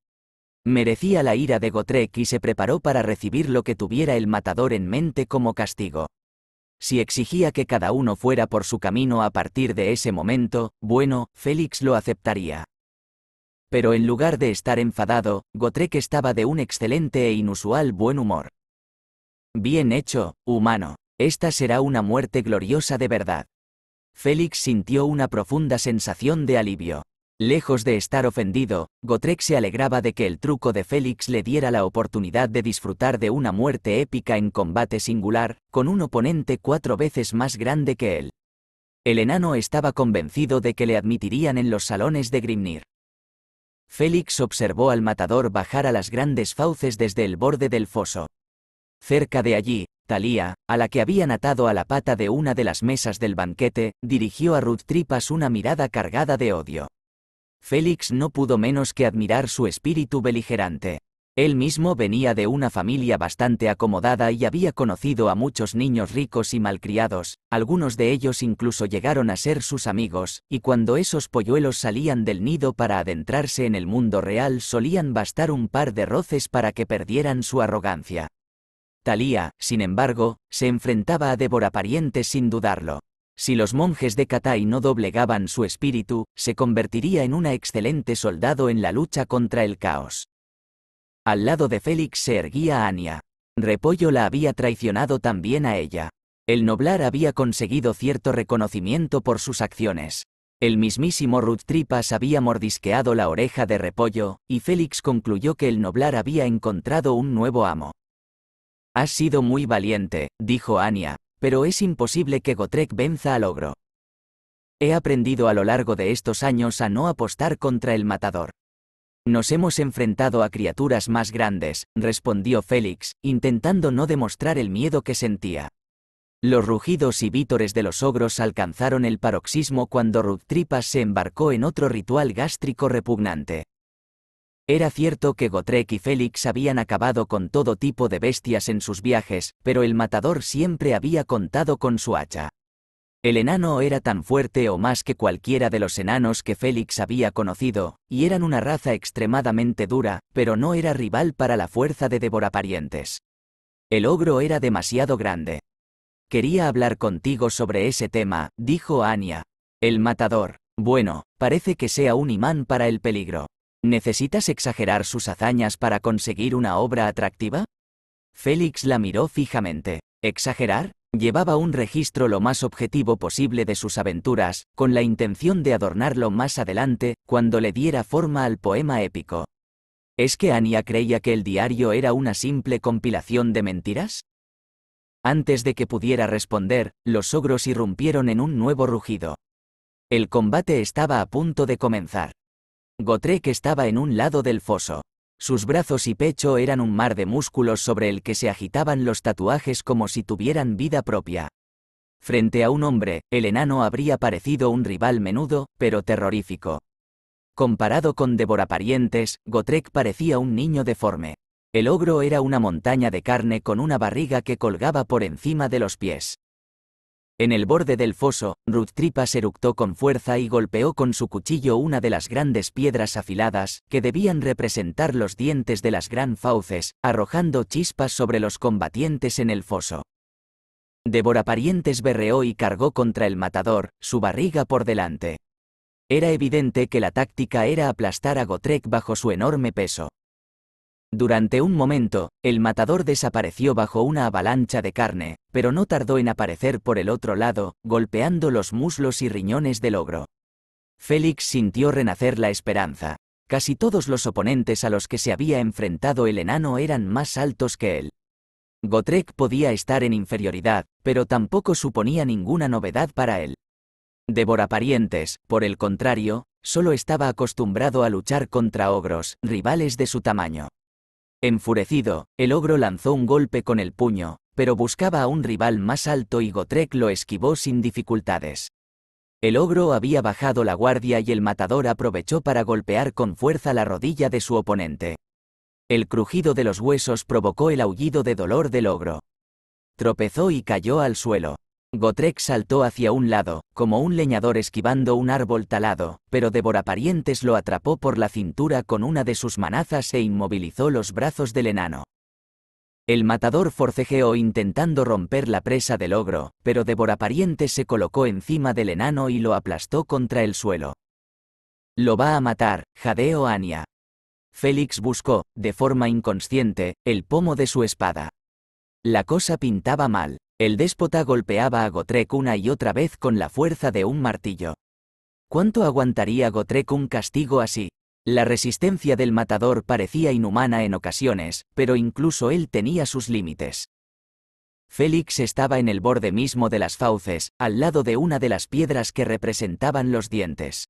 Merecía la ira de Gotrek y se preparó para recibir lo que tuviera el matador en mente como castigo si exigía que cada uno fuera por su camino a partir de ese momento, bueno, Félix lo aceptaría. Pero en lugar de estar enfadado, Gotrek estaba de un excelente e inusual buen humor. Bien hecho, humano. Esta será una muerte gloriosa de verdad. Félix sintió una profunda sensación de alivio. Lejos de estar ofendido, Gotrek se alegraba de que el truco de Félix le diera la oportunidad de disfrutar de una muerte épica en combate singular, con un oponente cuatro veces más grande que él. El enano estaba convencido de que le admitirían en los salones de Grimnir. Félix observó al matador bajar a las grandes fauces desde el borde del foso. Cerca de allí, Talía, a la que habían atado a la pata de una de las mesas del banquete, dirigió a Ruth Tripas una mirada cargada de odio. Félix no pudo menos que admirar su espíritu beligerante. Él mismo venía de una familia bastante acomodada y había conocido a muchos niños ricos y malcriados, algunos de ellos incluso llegaron a ser sus amigos, y cuando esos polluelos salían del nido para adentrarse en el mundo real solían bastar un par de roces para que perdieran su arrogancia. Talía, sin embargo, se enfrentaba a parientes sin dudarlo. Si los monjes de Katai no doblegaban su espíritu, se convertiría en una excelente soldado en la lucha contra el caos. Al lado de Félix se erguía Ania. Repollo la había traicionado también a ella. El noblar había conseguido cierto reconocimiento por sus acciones. El mismísimo Ruth Tripas había mordisqueado la oreja de Repollo, y Félix concluyó que el noblar había encontrado un nuevo amo. Has sido muy valiente, dijo Ania pero es imposible que Gotrek venza al ogro. He aprendido a lo largo de estos años a no apostar contra el matador. Nos hemos enfrentado a criaturas más grandes, respondió Félix, intentando no demostrar el miedo que sentía. Los rugidos y vítores de los ogros alcanzaron el paroxismo cuando Rugtripas se embarcó en otro ritual gástrico repugnante. Era cierto que Gotrek y Félix habían acabado con todo tipo de bestias en sus viajes, pero el matador siempre había contado con su hacha. El enano era tan fuerte o más que cualquiera de los enanos que Félix había conocido, y eran una raza extremadamente dura, pero no era rival para la fuerza de devoraparientes. El ogro era demasiado grande. Quería hablar contigo sobre ese tema, dijo Anya. El matador. Bueno, parece que sea un imán para el peligro. ¿Necesitas exagerar sus hazañas para conseguir una obra atractiva? Félix la miró fijamente. ¿Exagerar? Llevaba un registro lo más objetivo posible de sus aventuras, con la intención de adornarlo más adelante, cuando le diera forma al poema épico. ¿Es que Ania creía que el diario era una simple compilación de mentiras? Antes de que pudiera responder, los ogros irrumpieron en un nuevo rugido. El combate estaba a punto de comenzar. Gotrek estaba en un lado del foso. Sus brazos y pecho eran un mar de músculos sobre el que se agitaban los tatuajes como si tuvieran vida propia. Frente a un hombre, el enano habría parecido un rival menudo, pero terrorífico. Comparado con Devoraparientes, Gotrek parecía un niño deforme. El ogro era una montaña de carne con una barriga que colgaba por encima de los pies. En el borde del foso, tripas eructó con fuerza y golpeó con su cuchillo una de las grandes piedras afiladas, que debían representar los dientes de las gran fauces, arrojando chispas sobre los combatientes en el foso. Devoraparientes berreó y cargó contra el matador, su barriga por delante. Era evidente que la táctica era aplastar a Gotrek bajo su enorme peso. Durante un momento, el matador desapareció bajo una avalancha de carne, pero no tardó en aparecer por el otro lado, golpeando los muslos y riñones del ogro. Félix sintió renacer la esperanza. Casi todos los oponentes a los que se había enfrentado el enano eran más altos que él. Gotrek podía estar en inferioridad, pero tampoco suponía ninguna novedad para él. Devoraparientes, por el contrario, solo estaba acostumbrado a luchar contra ogros, rivales de su tamaño. Enfurecido, el ogro lanzó un golpe con el puño, pero buscaba a un rival más alto y Gotrek lo esquivó sin dificultades. El ogro había bajado la guardia y el matador aprovechó para golpear con fuerza la rodilla de su oponente. El crujido de los huesos provocó el aullido de dolor del ogro. Tropezó y cayó al suelo. Gotrek saltó hacia un lado, como un leñador esquivando un árbol talado, pero Devoraparientes lo atrapó por la cintura con una de sus manazas e inmovilizó los brazos del enano. El matador forcejeó intentando romper la presa del ogro, pero Devoraparientes se colocó encima del enano y lo aplastó contra el suelo. Lo va a matar, Jadeo Ania. Félix buscó, de forma inconsciente, el pomo de su espada. La cosa pintaba mal. El déspota golpeaba a Gotrek una y otra vez con la fuerza de un martillo. ¿Cuánto aguantaría Gotrek un castigo así? La resistencia del matador parecía inhumana en ocasiones, pero incluso él tenía sus límites. Félix estaba en el borde mismo de las fauces, al lado de una de las piedras que representaban los dientes.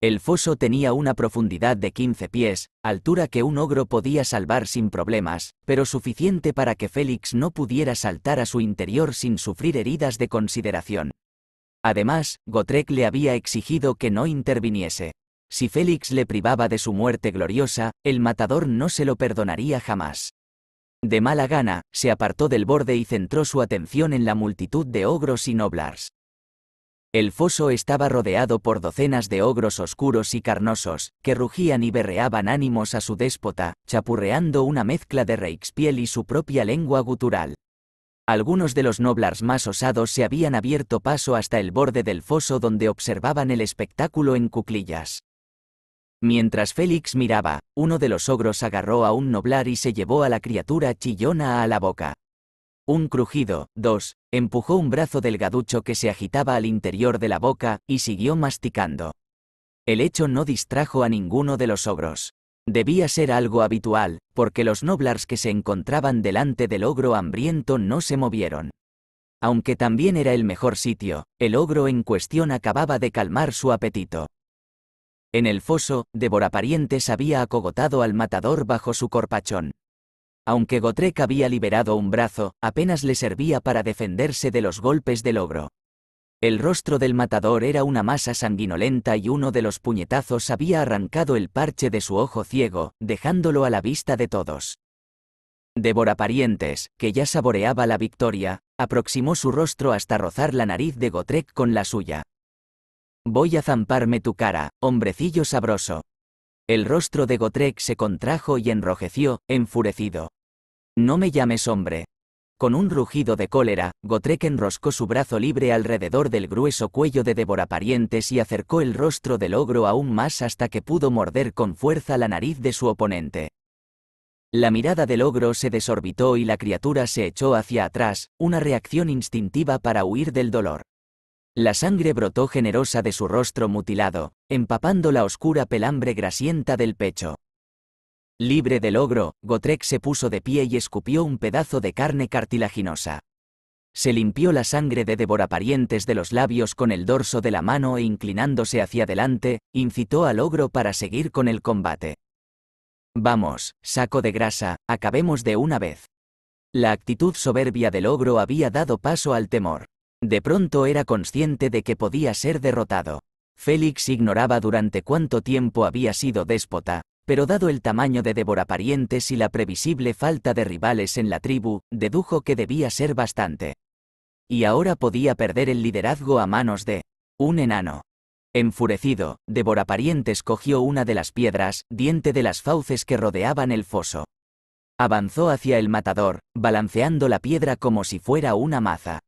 El foso tenía una profundidad de 15 pies, altura que un ogro podía salvar sin problemas, pero suficiente para que Félix no pudiera saltar a su interior sin sufrir heridas de consideración. Además, Gotrek le había exigido que no interviniese. Si Félix le privaba de su muerte gloriosa, el matador no se lo perdonaría jamás. De mala gana, se apartó del borde y centró su atención en la multitud de ogros y noblars. El foso estaba rodeado por docenas de ogros oscuros y carnosos, que rugían y berreaban ánimos a su déspota, chapurreando una mezcla de piel y su propia lengua gutural. Algunos de los noblars más osados se habían abierto paso hasta el borde del foso donde observaban el espectáculo en cuclillas. Mientras Félix miraba, uno de los ogros agarró a un noblar y se llevó a la criatura chillona a la boca. Un crujido, dos, empujó un brazo del gaducho que se agitaba al interior de la boca, y siguió masticando. El hecho no distrajo a ninguno de los ogros. Debía ser algo habitual, porque los noblars que se encontraban delante del ogro hambriento no se movieron. Aunque también era el mejor sitio, el ogro en cuestión acababa de calmar su apetito. En el foso, Parientes había acogotado al matador bajo su corpachón. Aunque Gotrek había liberado un brazo, apenas le servía para defenderse de los golpes del ogro. El rostro del matador era una masa sanguinolenta y uno de los puñetazos había arrancado el parche de su ojo ciego, dejándolo a la vista de todos. Débora Parientes, que ya saboreaba la victoria, aproximó su rostro hasta rozar la nariz de Gotrek con la suya. Voy a zamparme tu cara, hombrecillo sabroso. El rostro de Gotrek se contrajo y enrojeció, enfurecido. No me llames hombre. Con un rugido de cólera, Gotrek enroscó su brazo libre alrededor del grueso cuello de Devoraparientes y acercó el rostro del ogro aún más hasta que pudo morder con fuerza la nariz de su oponente. La mirada del ogro se desorbitó y la criatura se echó hacia atrás, una reacción instintiva para huir del dolor. La sangre brotó generosa de su rostro mutilado, empapando la oscura pelambre grasienta del pecho. Libre del ogro, Gotrek se puso de pie y escupió un pedazo de carne cartilaginosa. Se limpió la sangre de devoraparientes de los labios con el dorso de la mano e inclinándose hacia adelante, incitó al ogro para seguir con el combate. Vamos, saco de grasa, acabemos de una vez. La actitud soberbia del ogro había dado paso al temor. De pronto era consciente de que podía ser derrotado. Félix ignoraba durante cuánto tiempo había sido déspota, pero dado el tamaño de devoraparientes y la previsible falta de rivales en la tribu, dedujo que debía ser bastante. Y ahora podía perder el liderazgo a manos de un enano. Enfurecido, Devoraparientes cogió una de las piedras, diente de las fauces que rodeaban el foso. Avanzó hacia el matador, balanceando la piedra como si fuera una maza.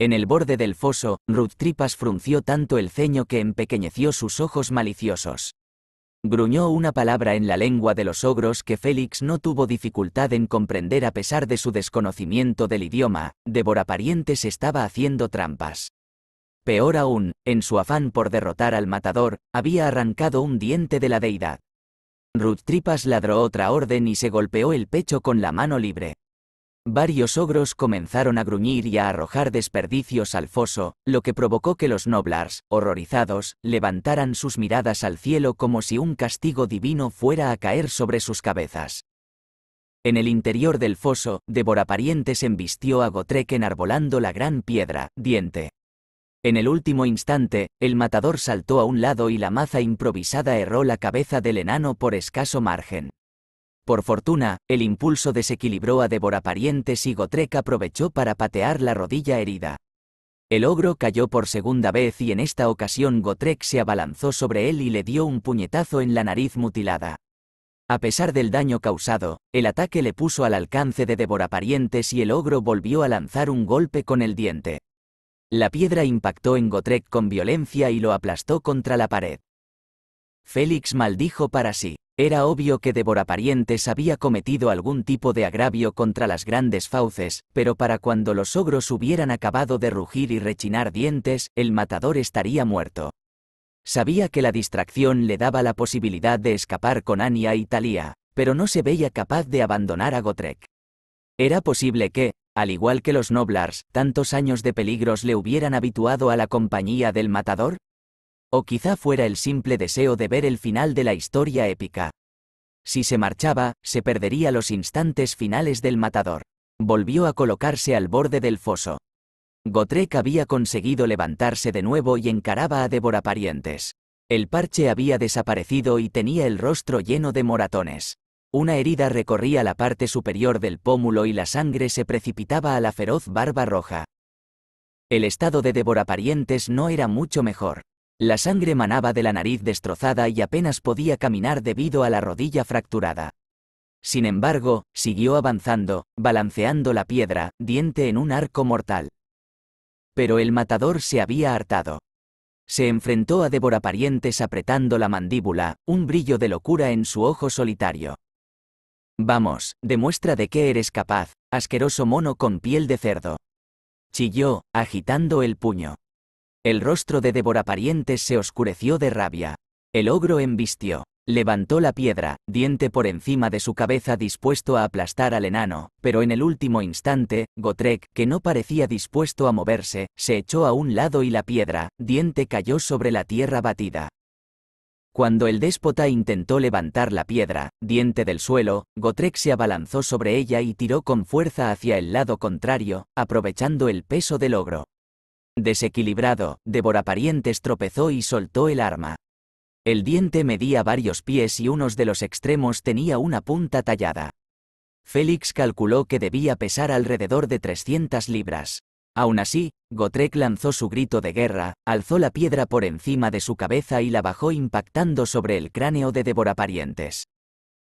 En el borde del foso, Ruth Tripas frunció tanto el ceño que empequeñeció sus ojos maliciosos. Gruñó una palabra en la lengua de los ogros que Félix no tuvo dificultad en comprender a pesar de su desconocimiento del idioma, se estaba haciendo trampas. Peor aún, en su afán por derrotar al matador, había arrancado un diente de la deidad. Ruth Tripas ladró otra orden y se golpeó el pecho con la mano libre. Varios ogros comenzaron a gruñir y a arrojar desperdicios al foso, lo que provocó que los noblars, horrorizados, levantaran sus miradas al cielo como si un castigo divino fuera a caer sobre sus cabezas. En el interior del foso, se embistió a Gotrek enarbolando la gran piedra, diente. En el último instante, el matador saltó a un lado y la maza improvisada erró la cabeza del enano por escaso margen. Por fortuna, el impulso desequilibró a Devoraparientes y Gotrek aprovechó para patear la rodilla herida. El ogro cayó por segunda vez y en esta ocasión Gotrek se abalanzó sobre él y le dio un puñetazo en la nariz mutilada. A pesar del daño causado, el ataque le puso al alcance de Devoraparientes y el ogro volvió a lanzar un golpe con el diente. La piedra impactó en Gotrek con violencia y lo aplastó contra la pared. Félix maldijo para sí. Era obvio que Parientes había cometido algún tipo de agravio contra las grandes fauces, pero para cuando los ogros hubieran acabado de rugir y rechinar dientes, el matador estaría muerto. Sabía que la distracción le daba la posibilidad de escapar con Ania y Thalía, pero no se veía capaz de abandonar a Gotrek. Era posible que, al igual que los Noblars, tantos años de peligros le hubieran habituado a la compañía del matador, o quizá fuera el simple deseo de ver el final de la historia épica. Si se marchaba, se perdería los instantes finales del matador. Volvió a colocarse al borde del foso. Gotrek había conseguido levantarse de nuevo y encaraba a Devoraparientes. El parche había desaparecido y tenía el rostro lleno de moratones. Una herida recorría la parte superior del pómulo y la sangre se precipitaba a la feroz barba roja. El estado de Devoraparientes no era mucho mejor. La sangre manaba de la nariz destrozada y apenas podía caminar debido a la rodilla fracturada. Sin embargo, siguió avanzando, balanceando la piedra, diente en un arco mortal. Pero el matador se había hartado. Se enfrentó a Parientes apretando la mandíbula, un brillo de locura en su ojo solitario. Vamos, demuestra de qué eres capaz, asqueroso mono con piel de cerdo. Chilló, agitando el puño. El rostro de Débora Parientes se oscureció de rabia. El ogro embistió. Levantó la piedra, diente por encima de su cabeza dispuesto a aplastar al enano, pero en el último instante, Gotrek, que no parecía dispuesto a moverse, se echó a un lado y la piedra, diente cayó sobre la tierra batida. Cuando el déspota intentó levantar la piedra, diente del suelo, Gotrek se abalanzó sobre ella y tiró con fuerza hacia el lado contrario, aprovechando el peso del ogro. Desequilibrado, Devoraparientes tropezó y soltó el arma. El diente medía varios pies y unos de los extremos tenía una punta tallada. Félix calculó que debía pesar alrededor de 300 libras. Aún así, Gotrek lanzó su grito de guerra, alzó la piedra por encima de su cabeza y la bajó impactando sobre el cráneo de Devoraparientes.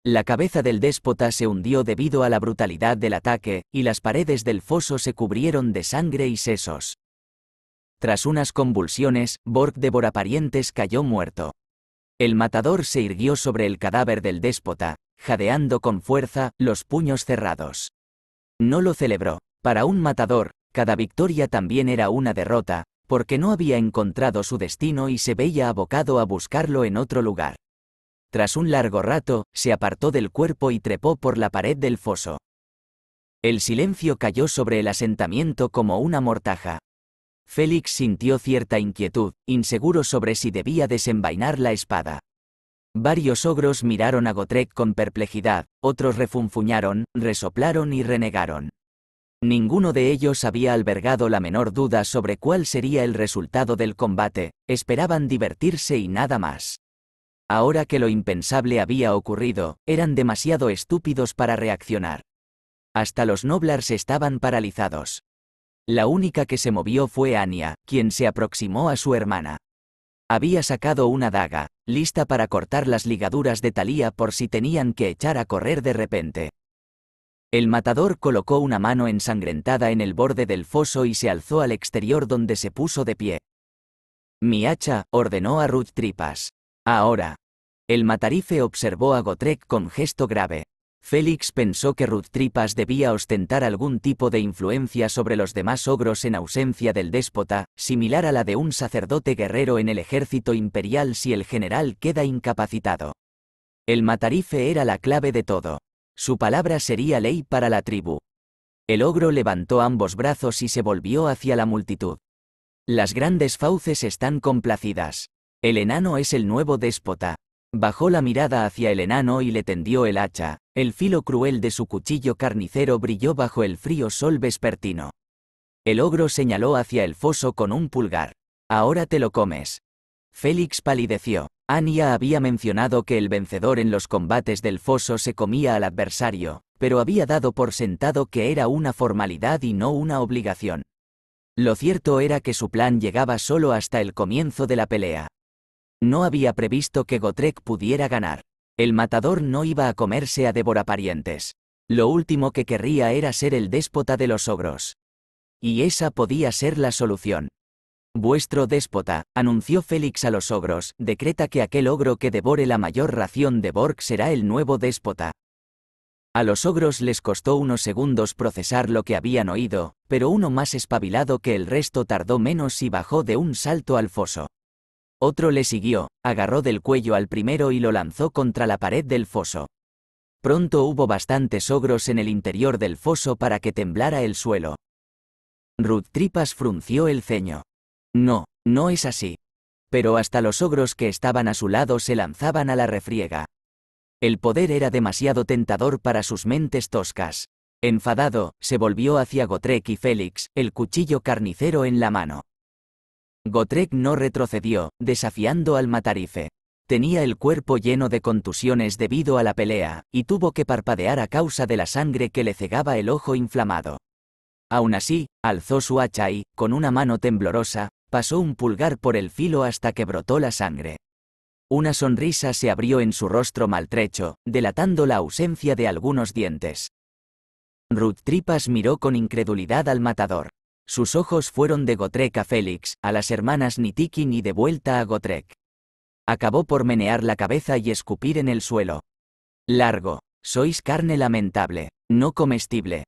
La cabeza del déspota se hundió debido a la brutalidad del ataque, y las paredes del foso se cubrieron de sangre y sesos. Tras unas convulsiones, Borg Devoraparientes cayó muerto. El matador se irguió sobre el cadáver del déspota, jadeando con fuerza, los puños cerrados. No lo celebró. Para un matador, cada victoria también era una derrota, porque no había encontrado su destino y se veía abocado a buscarlo en otro lugar. Tras un largo rato, se apartó del cuerpo y trepó por la pared del foso. El silencio cayó sobre el asentamiento como una mortaja. Félix sintió cierta inquietud, inseguro sobre si debía desenvainar la espada. Varios ogros miraron a Gotrek con perplejidad, otros refunfuñaron, resoplaron y renegaron. Ninguno de ellos había albergado la menor duda sobre cuál sería el resultado del combate, esperaban divertirse y nada más. Ahora que lo impensable había ocurrido, eran demasiado estúpidos para reaccionar. Hasta los noblars estaban paralizados. La única que se movió fue Anya, quien se aproximó a su hermana. Había sacado una daga, lista para cortar las ligaduras de Talía por si tenían que echar a correr de repente. El matador colocó una mano ensangrentada en el borde del foso y se alzó al exterior donde se puso de pie. Mi hacha, ordenó a Ruth Tripas. Ahora. El matarife observó a Gotrek con gesto grave. Félix pensó que Ruth Tripas debía ostentar algún tipo de influencia sobre los demás ogros en ausencia del déspota, similar a la de un sacerdote guerrero en el ejército imperial si el general queda incapacitado. El matarife era la clave de todo. Su palabra sería ley para la tribu. El ogro levantó ambos brazos y se volvió hacia la multitud. Las grandes fauces están complacidas. El enano es el nuevo déspota. Bajó la mirada hacia el enano y le tendió el hacha. El filo cruel de su cuchillo carnicero brilló bajo el frío sol vespertino. El ogro señaló hacia el foso con un pulgar. Ahora te lo comes. Félix palideció. Ania había mencionado que el vencedor en los combates del foso se comía al adversario, pero había dado por sentado que era una formalidad y no una obligación. Lo cierto era que su plan llegaba solo hasta el comienzo de la pelea. No había previsto que Gotrek pudiera ganar. El matador no iba a comerse a parientes Lo último que querría era ser el déspota de los ogros. Y esa podía ser la solución. Vuestro déspota, anunció Félix a los ogros, decreta que aquel ogro que devore la mayor ración de Borg será el nuevo déspota. A los ogros les costó unos segundos procesar lo que habían oído, pero uno más espabilado que el resto tardó menos y bajó de un salto al foso. Otro le siguió, agarró del cuello al primero y lo lanzó contra la pared del foso. Pronto hubo bastantes ogros en el interior del foso para que temblara el suelo. Ruth Tripas frunció el ceño. No, no es así. Pero hasta los ogros que estaban a su lado se lanzaban a la refriega. El poder era demasiado tentador para sus mentes toscas. Enfadado, se volvió hacia Gotrek y Félix, el cuchillo carnicero en la mano. Gotrek no retrocedió, desafiando al matarife. Tenía el cuerpo lleno de contusiones debido a la pelea, y tuvo que parpadear a causa de la sangre que le cegaba el ojo inflamado. Aún así, alzó su hacha y, con una mano temblorosa, pasó un pulgar por el filo hasta que brotó la sangre. Una sonrisa se abrió en su rostro maltrecho, delatando la ausencia de algunos dientes. Ruth Tripas miró con incredulidad al matador. Sus ojos fueron de Gotrek a Félix, a las hermanas Nitikin y ni de vuelta a Gotrek. Acabó por menear la cabeza y escupir en el suelo. Largo. Sois carne lamentable, no comestible.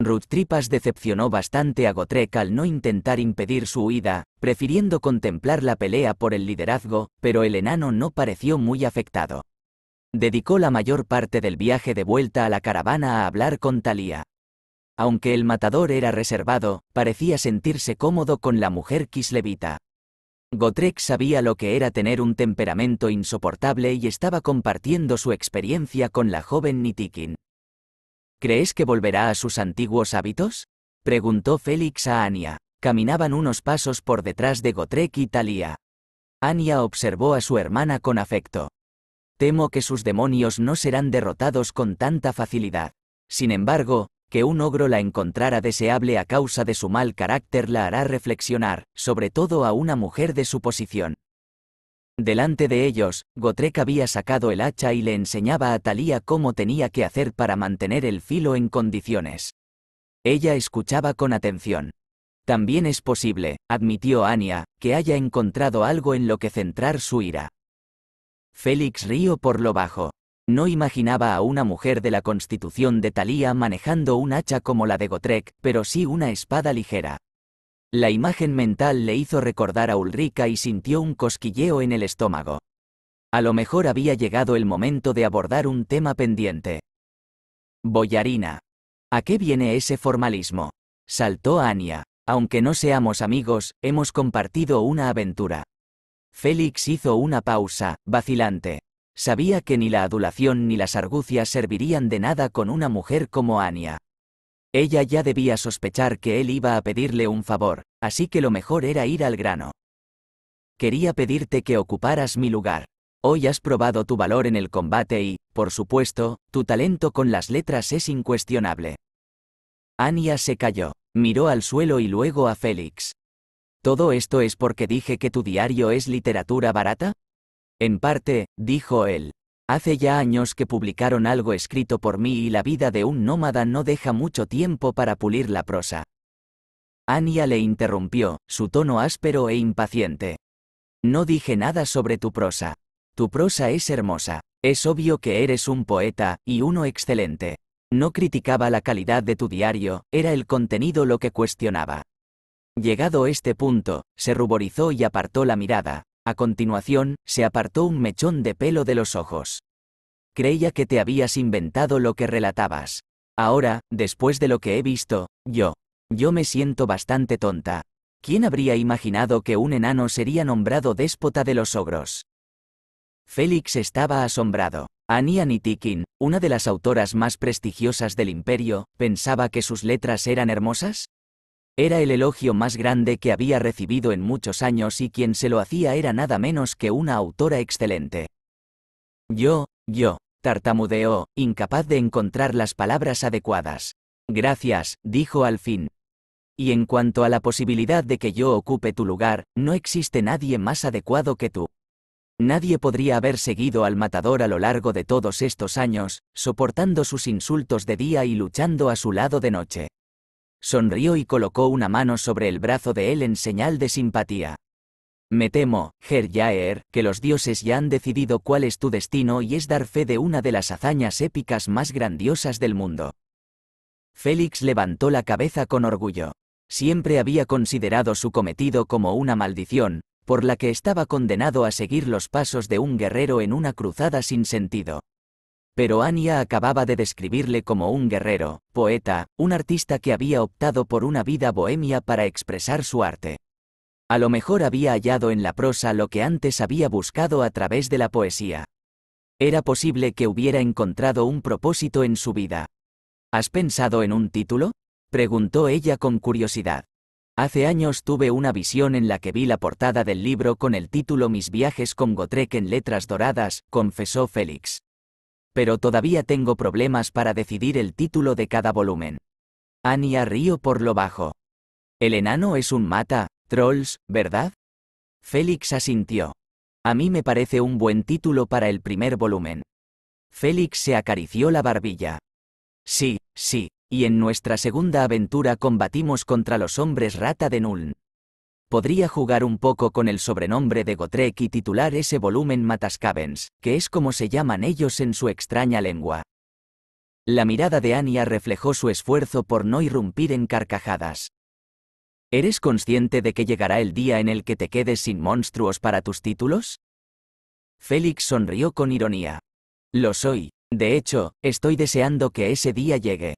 Ruth decepcionó bastante a Gotrek al no intentar impedir su huida, prefiriendo contemplar la pelea por el liderazgo, pero el enano no pareció muy afectado. Dedicó la mayor parte del viaje de vuelta a la caravana a hablar con Talía. Aunque el matador era reservado, parecía sentirse cómodo con la mujer kislevita. Gotrek sabía lo que era tener un temperamento insoportable y estaba compartiendo su experiencia con la joven Nitikin. ¿Crees que volverá a sus antiguos hábitos? preguntó Félix a Ania. Caminaban unos pasos por detrás de Gotrek y Talia. Anya observó a su hermana con afecto. Temo que sus demonios no serán derrotados con tanta facilidad. Sin embargo, que un ogro la encontrara deseable a causa de su mal carácter la hará reflexionar, sobre todo a una mujer de su posición. Delante de ellos, Gotrek había sacado el hacha y le enseñaba a Talía cómo tenía que hacer para mantener el filo en condiciones. Ella escuchaba con atención. También es posible, admitió Ania, que haya encontrado algo en lo que centrar su ira. Félix río por lo bajo. No imaginaba a una mujer de la constitución de Talía manejando un hacha como la de Gotrek, pero sí una espada ligera. La imagen mental le hizo recordar a Ulrica y sintió un cosquilleo en el estómago. A lo mejor había llegado el momento de abordar un tema pendiente. Boyarina. ¿A qué viene ese formalismo? Saltó Ania. Aunque no seamos amigos, hemos compartido una aventura. Félix hizo una pausa, vacilante. Sabía que ni la adulación ni las argucias servirían de nada con una mujer como Ania. Ella ya debía sospechar que él iba a pedirle un favor, así que lo mejor era ir al grano. Quería pedirte que ocuparas mi lugar. Hoy has probado tu valor en el combate y, por supuesto, tu talento con las letras es incuestionable. Ania se calló, miró al suelo y luego a Félix. ¿Todo esto es porque dije que tu diario es literatura barata? En parte, dijo él. Hace ya años que publicaron algo escrito por mí y la vida de un nómada no deja mucho tiempo para pulir la prosa. Ania le interrumpió, su tono áspero e impaciente. No dije nada sobre tu prosa. Tu prosa es hermosa. Es obvio que eres un poeta, y uno excelente. No criticaba la calidad de tu diario, era el contenido lo que cuestionaba. Llegado este punto, se ruborizó y apartó la mirada, a continuación, se apartó un mechón de pelo de los ojos. Creía que te habías inventado lo que relatabas. Ahora, después de lo que he visto, yo. Yo me siento bastante tonta. ¿Quién habría imaginado que un enano sería nombrado déspota de los ogros? Félix estaba asombrado. Ania Nitikin, una de las autoras más prestigiosas del imperio, pensaba que sus letras eran hermosas? Era el elogio más grande que había recibido en muchos años y quien se lo hacía era nada menos que una autora excelente. Yo, yo, tartamudeó, incapaz de encontrar las palabras adecuadas. Gracias, dijo al fin. Y en cuanto a la posibilidad de que yo ocupe tu lugar, no existe nadie más adecuado que tú. Nadie podría haber seguido al matador a lo largo de todos estos años, soportando sus insultos de día y luchando a su lado de noche sonrió y colocó una mano sobre el brazo de él en señal de simpatía. Me temo, Jaer, que los dioses ya han decidido cuál es tu destino y es dar fe de una de las hazañas épicas más grandiosas del mundo. Félix levantó la cabeza con orgullo. Siempre había considerado su cometido como una maldición, por la que estaba condenado a seguir los pasos de un guerrero en una cruzada sin sentido pero Anya acababa de describirle como un guerrero, poeta, un artista que había optado por una vida bohemia para expresar su arte. A lo mejor había hallado en la prosa lo que antes había buscado a través de la poesía. Era posible que hubiera encontrado un propósito en su vida. ¿Has pensado en un título? preguntó ella con curiosidad. Hace años tuve una visión en la que vi la portada del libro con el título Mis viajes con Gotrek en letras doradas, confesó Félix pero todavía tengo problemas para decidir el título de cada volumen. Ania río por lo bajo. El enano es un mata, trolls, ¿verdad? Félix asintió. A mí me parece un buen título para el primer volumen. Félix se acarició la barbilla. Sí, sí, y en nuestra segunda aventura combatimos contra los hombres rata de Nuln podría jugar un poco con el sobrenombre de Gotrek y titular ese volumen Matascavens, que es como se llaman ellos en su extraña lengua. La mirada de Anya reflejó su esfuerzo por no irrumpir en carcajadas. ¿Eres consciente de que llegará el día en el que te quedes sin monstruos para tus títulos? Félix sonrió con ironía. Lo soy, de hecho, estoy deseando que ese día llegue.